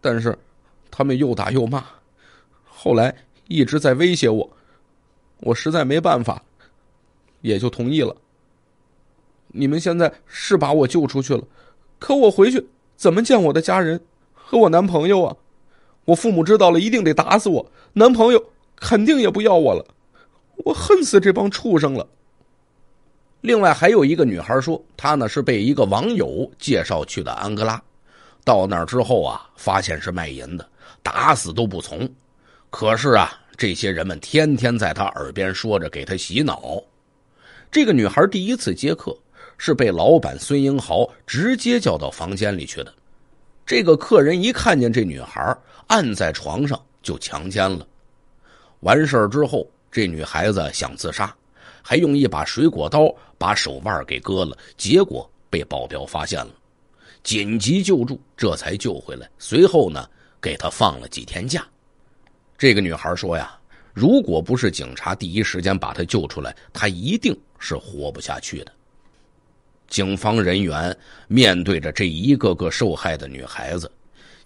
Speaker 1: 但是他们又打又骂，后来一直在威胁我。我实在没办法，也就同意了。你们现在是把我救出去了，可我回去怎么见我的家人和我男朋友啊？我父母知道了，一定得打死我；男朋友肯定也不要我了。我恨死这帮畜生了。另外还有一个女孩说，她呢是被一个网友介绍去的安哥拉，到那儿之后啊，发现是卖淫的，打死都不从。可是啊，这些人们天天在她耳边说着给她洗脑。这个女孩第一次接客是被老板孙英豪直接叫到房间里去的。这个客人一看见这女孩按在床上就强奸了，完事儿之后，这女孩子想自杀，还用一把水果刀把手腕给割了，结果被保镖发现了，紧急救助，这才救回来。随后呢，给她放了几天假。这个女孩说呀：“如果不是警察第一时间把她救出来，她一定是活不下去的。”警方人员面对着这一个个受害的女孩子，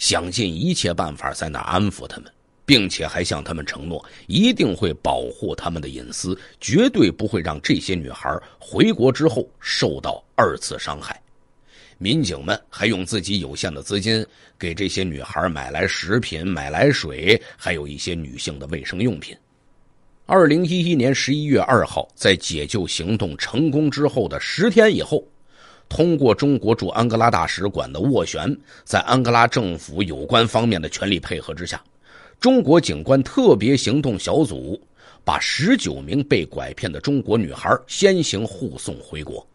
Speaker 1: 想尽一切办法在那安抚他们，并且还向他们承诺一定会保护他们的隐私，绝对不会让这些女孩回国之后受到二次伤害。民警们还用自己有限的资金给这些女孩买来食品、买来水，还有一些女性的卫生用品。二零一一年十一月二号，在解救行动成功之后的十天以后。通过中国驻安哥拉大使馆的斡旋，在安哥拉政府有关方面的全力配合之下，中国警官特别行动小组把十九名被拐骗的中国女孩先行护送回国。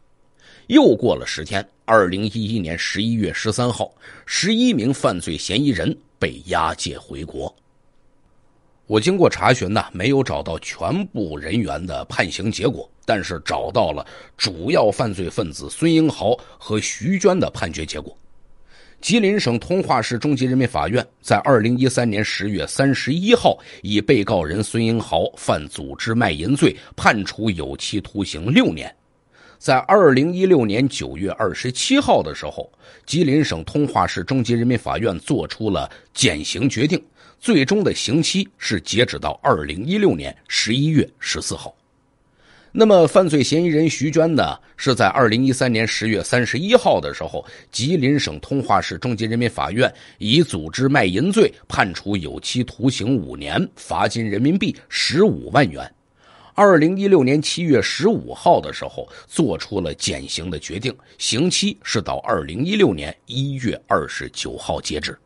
Speaker 1: 又过了十天，二零一一年十一月十三号，十一名犯罪嫌疑人被押解回国。我经过查询呢，没有找到全部人员的判刑结果，但是找到了主要犯罪分子孙英豪和徐娟的判决结果。吉林省通化市中级人民法院在二零一三年十月三十一号，以被告人孙英豪犯组织卖淫罪，判处有期徒刑六年。在二零一六年九月二十七号的时候，吉林省通化市中级人民法院作出了减刑决定。最终的刑期是截止到二零一六年十一月十四号。那么，犯罪嫌疑人徐娟呢，是在二零一三年十月三十一号的时候，吉林省通化市中级人民法院以组织卖淫罪判处有期徒刑五年，罚金人民币十五万元。二零一六年七月十五号的时候，做出了减刑的决定，刑期是到二零一六年一月二十九号截止。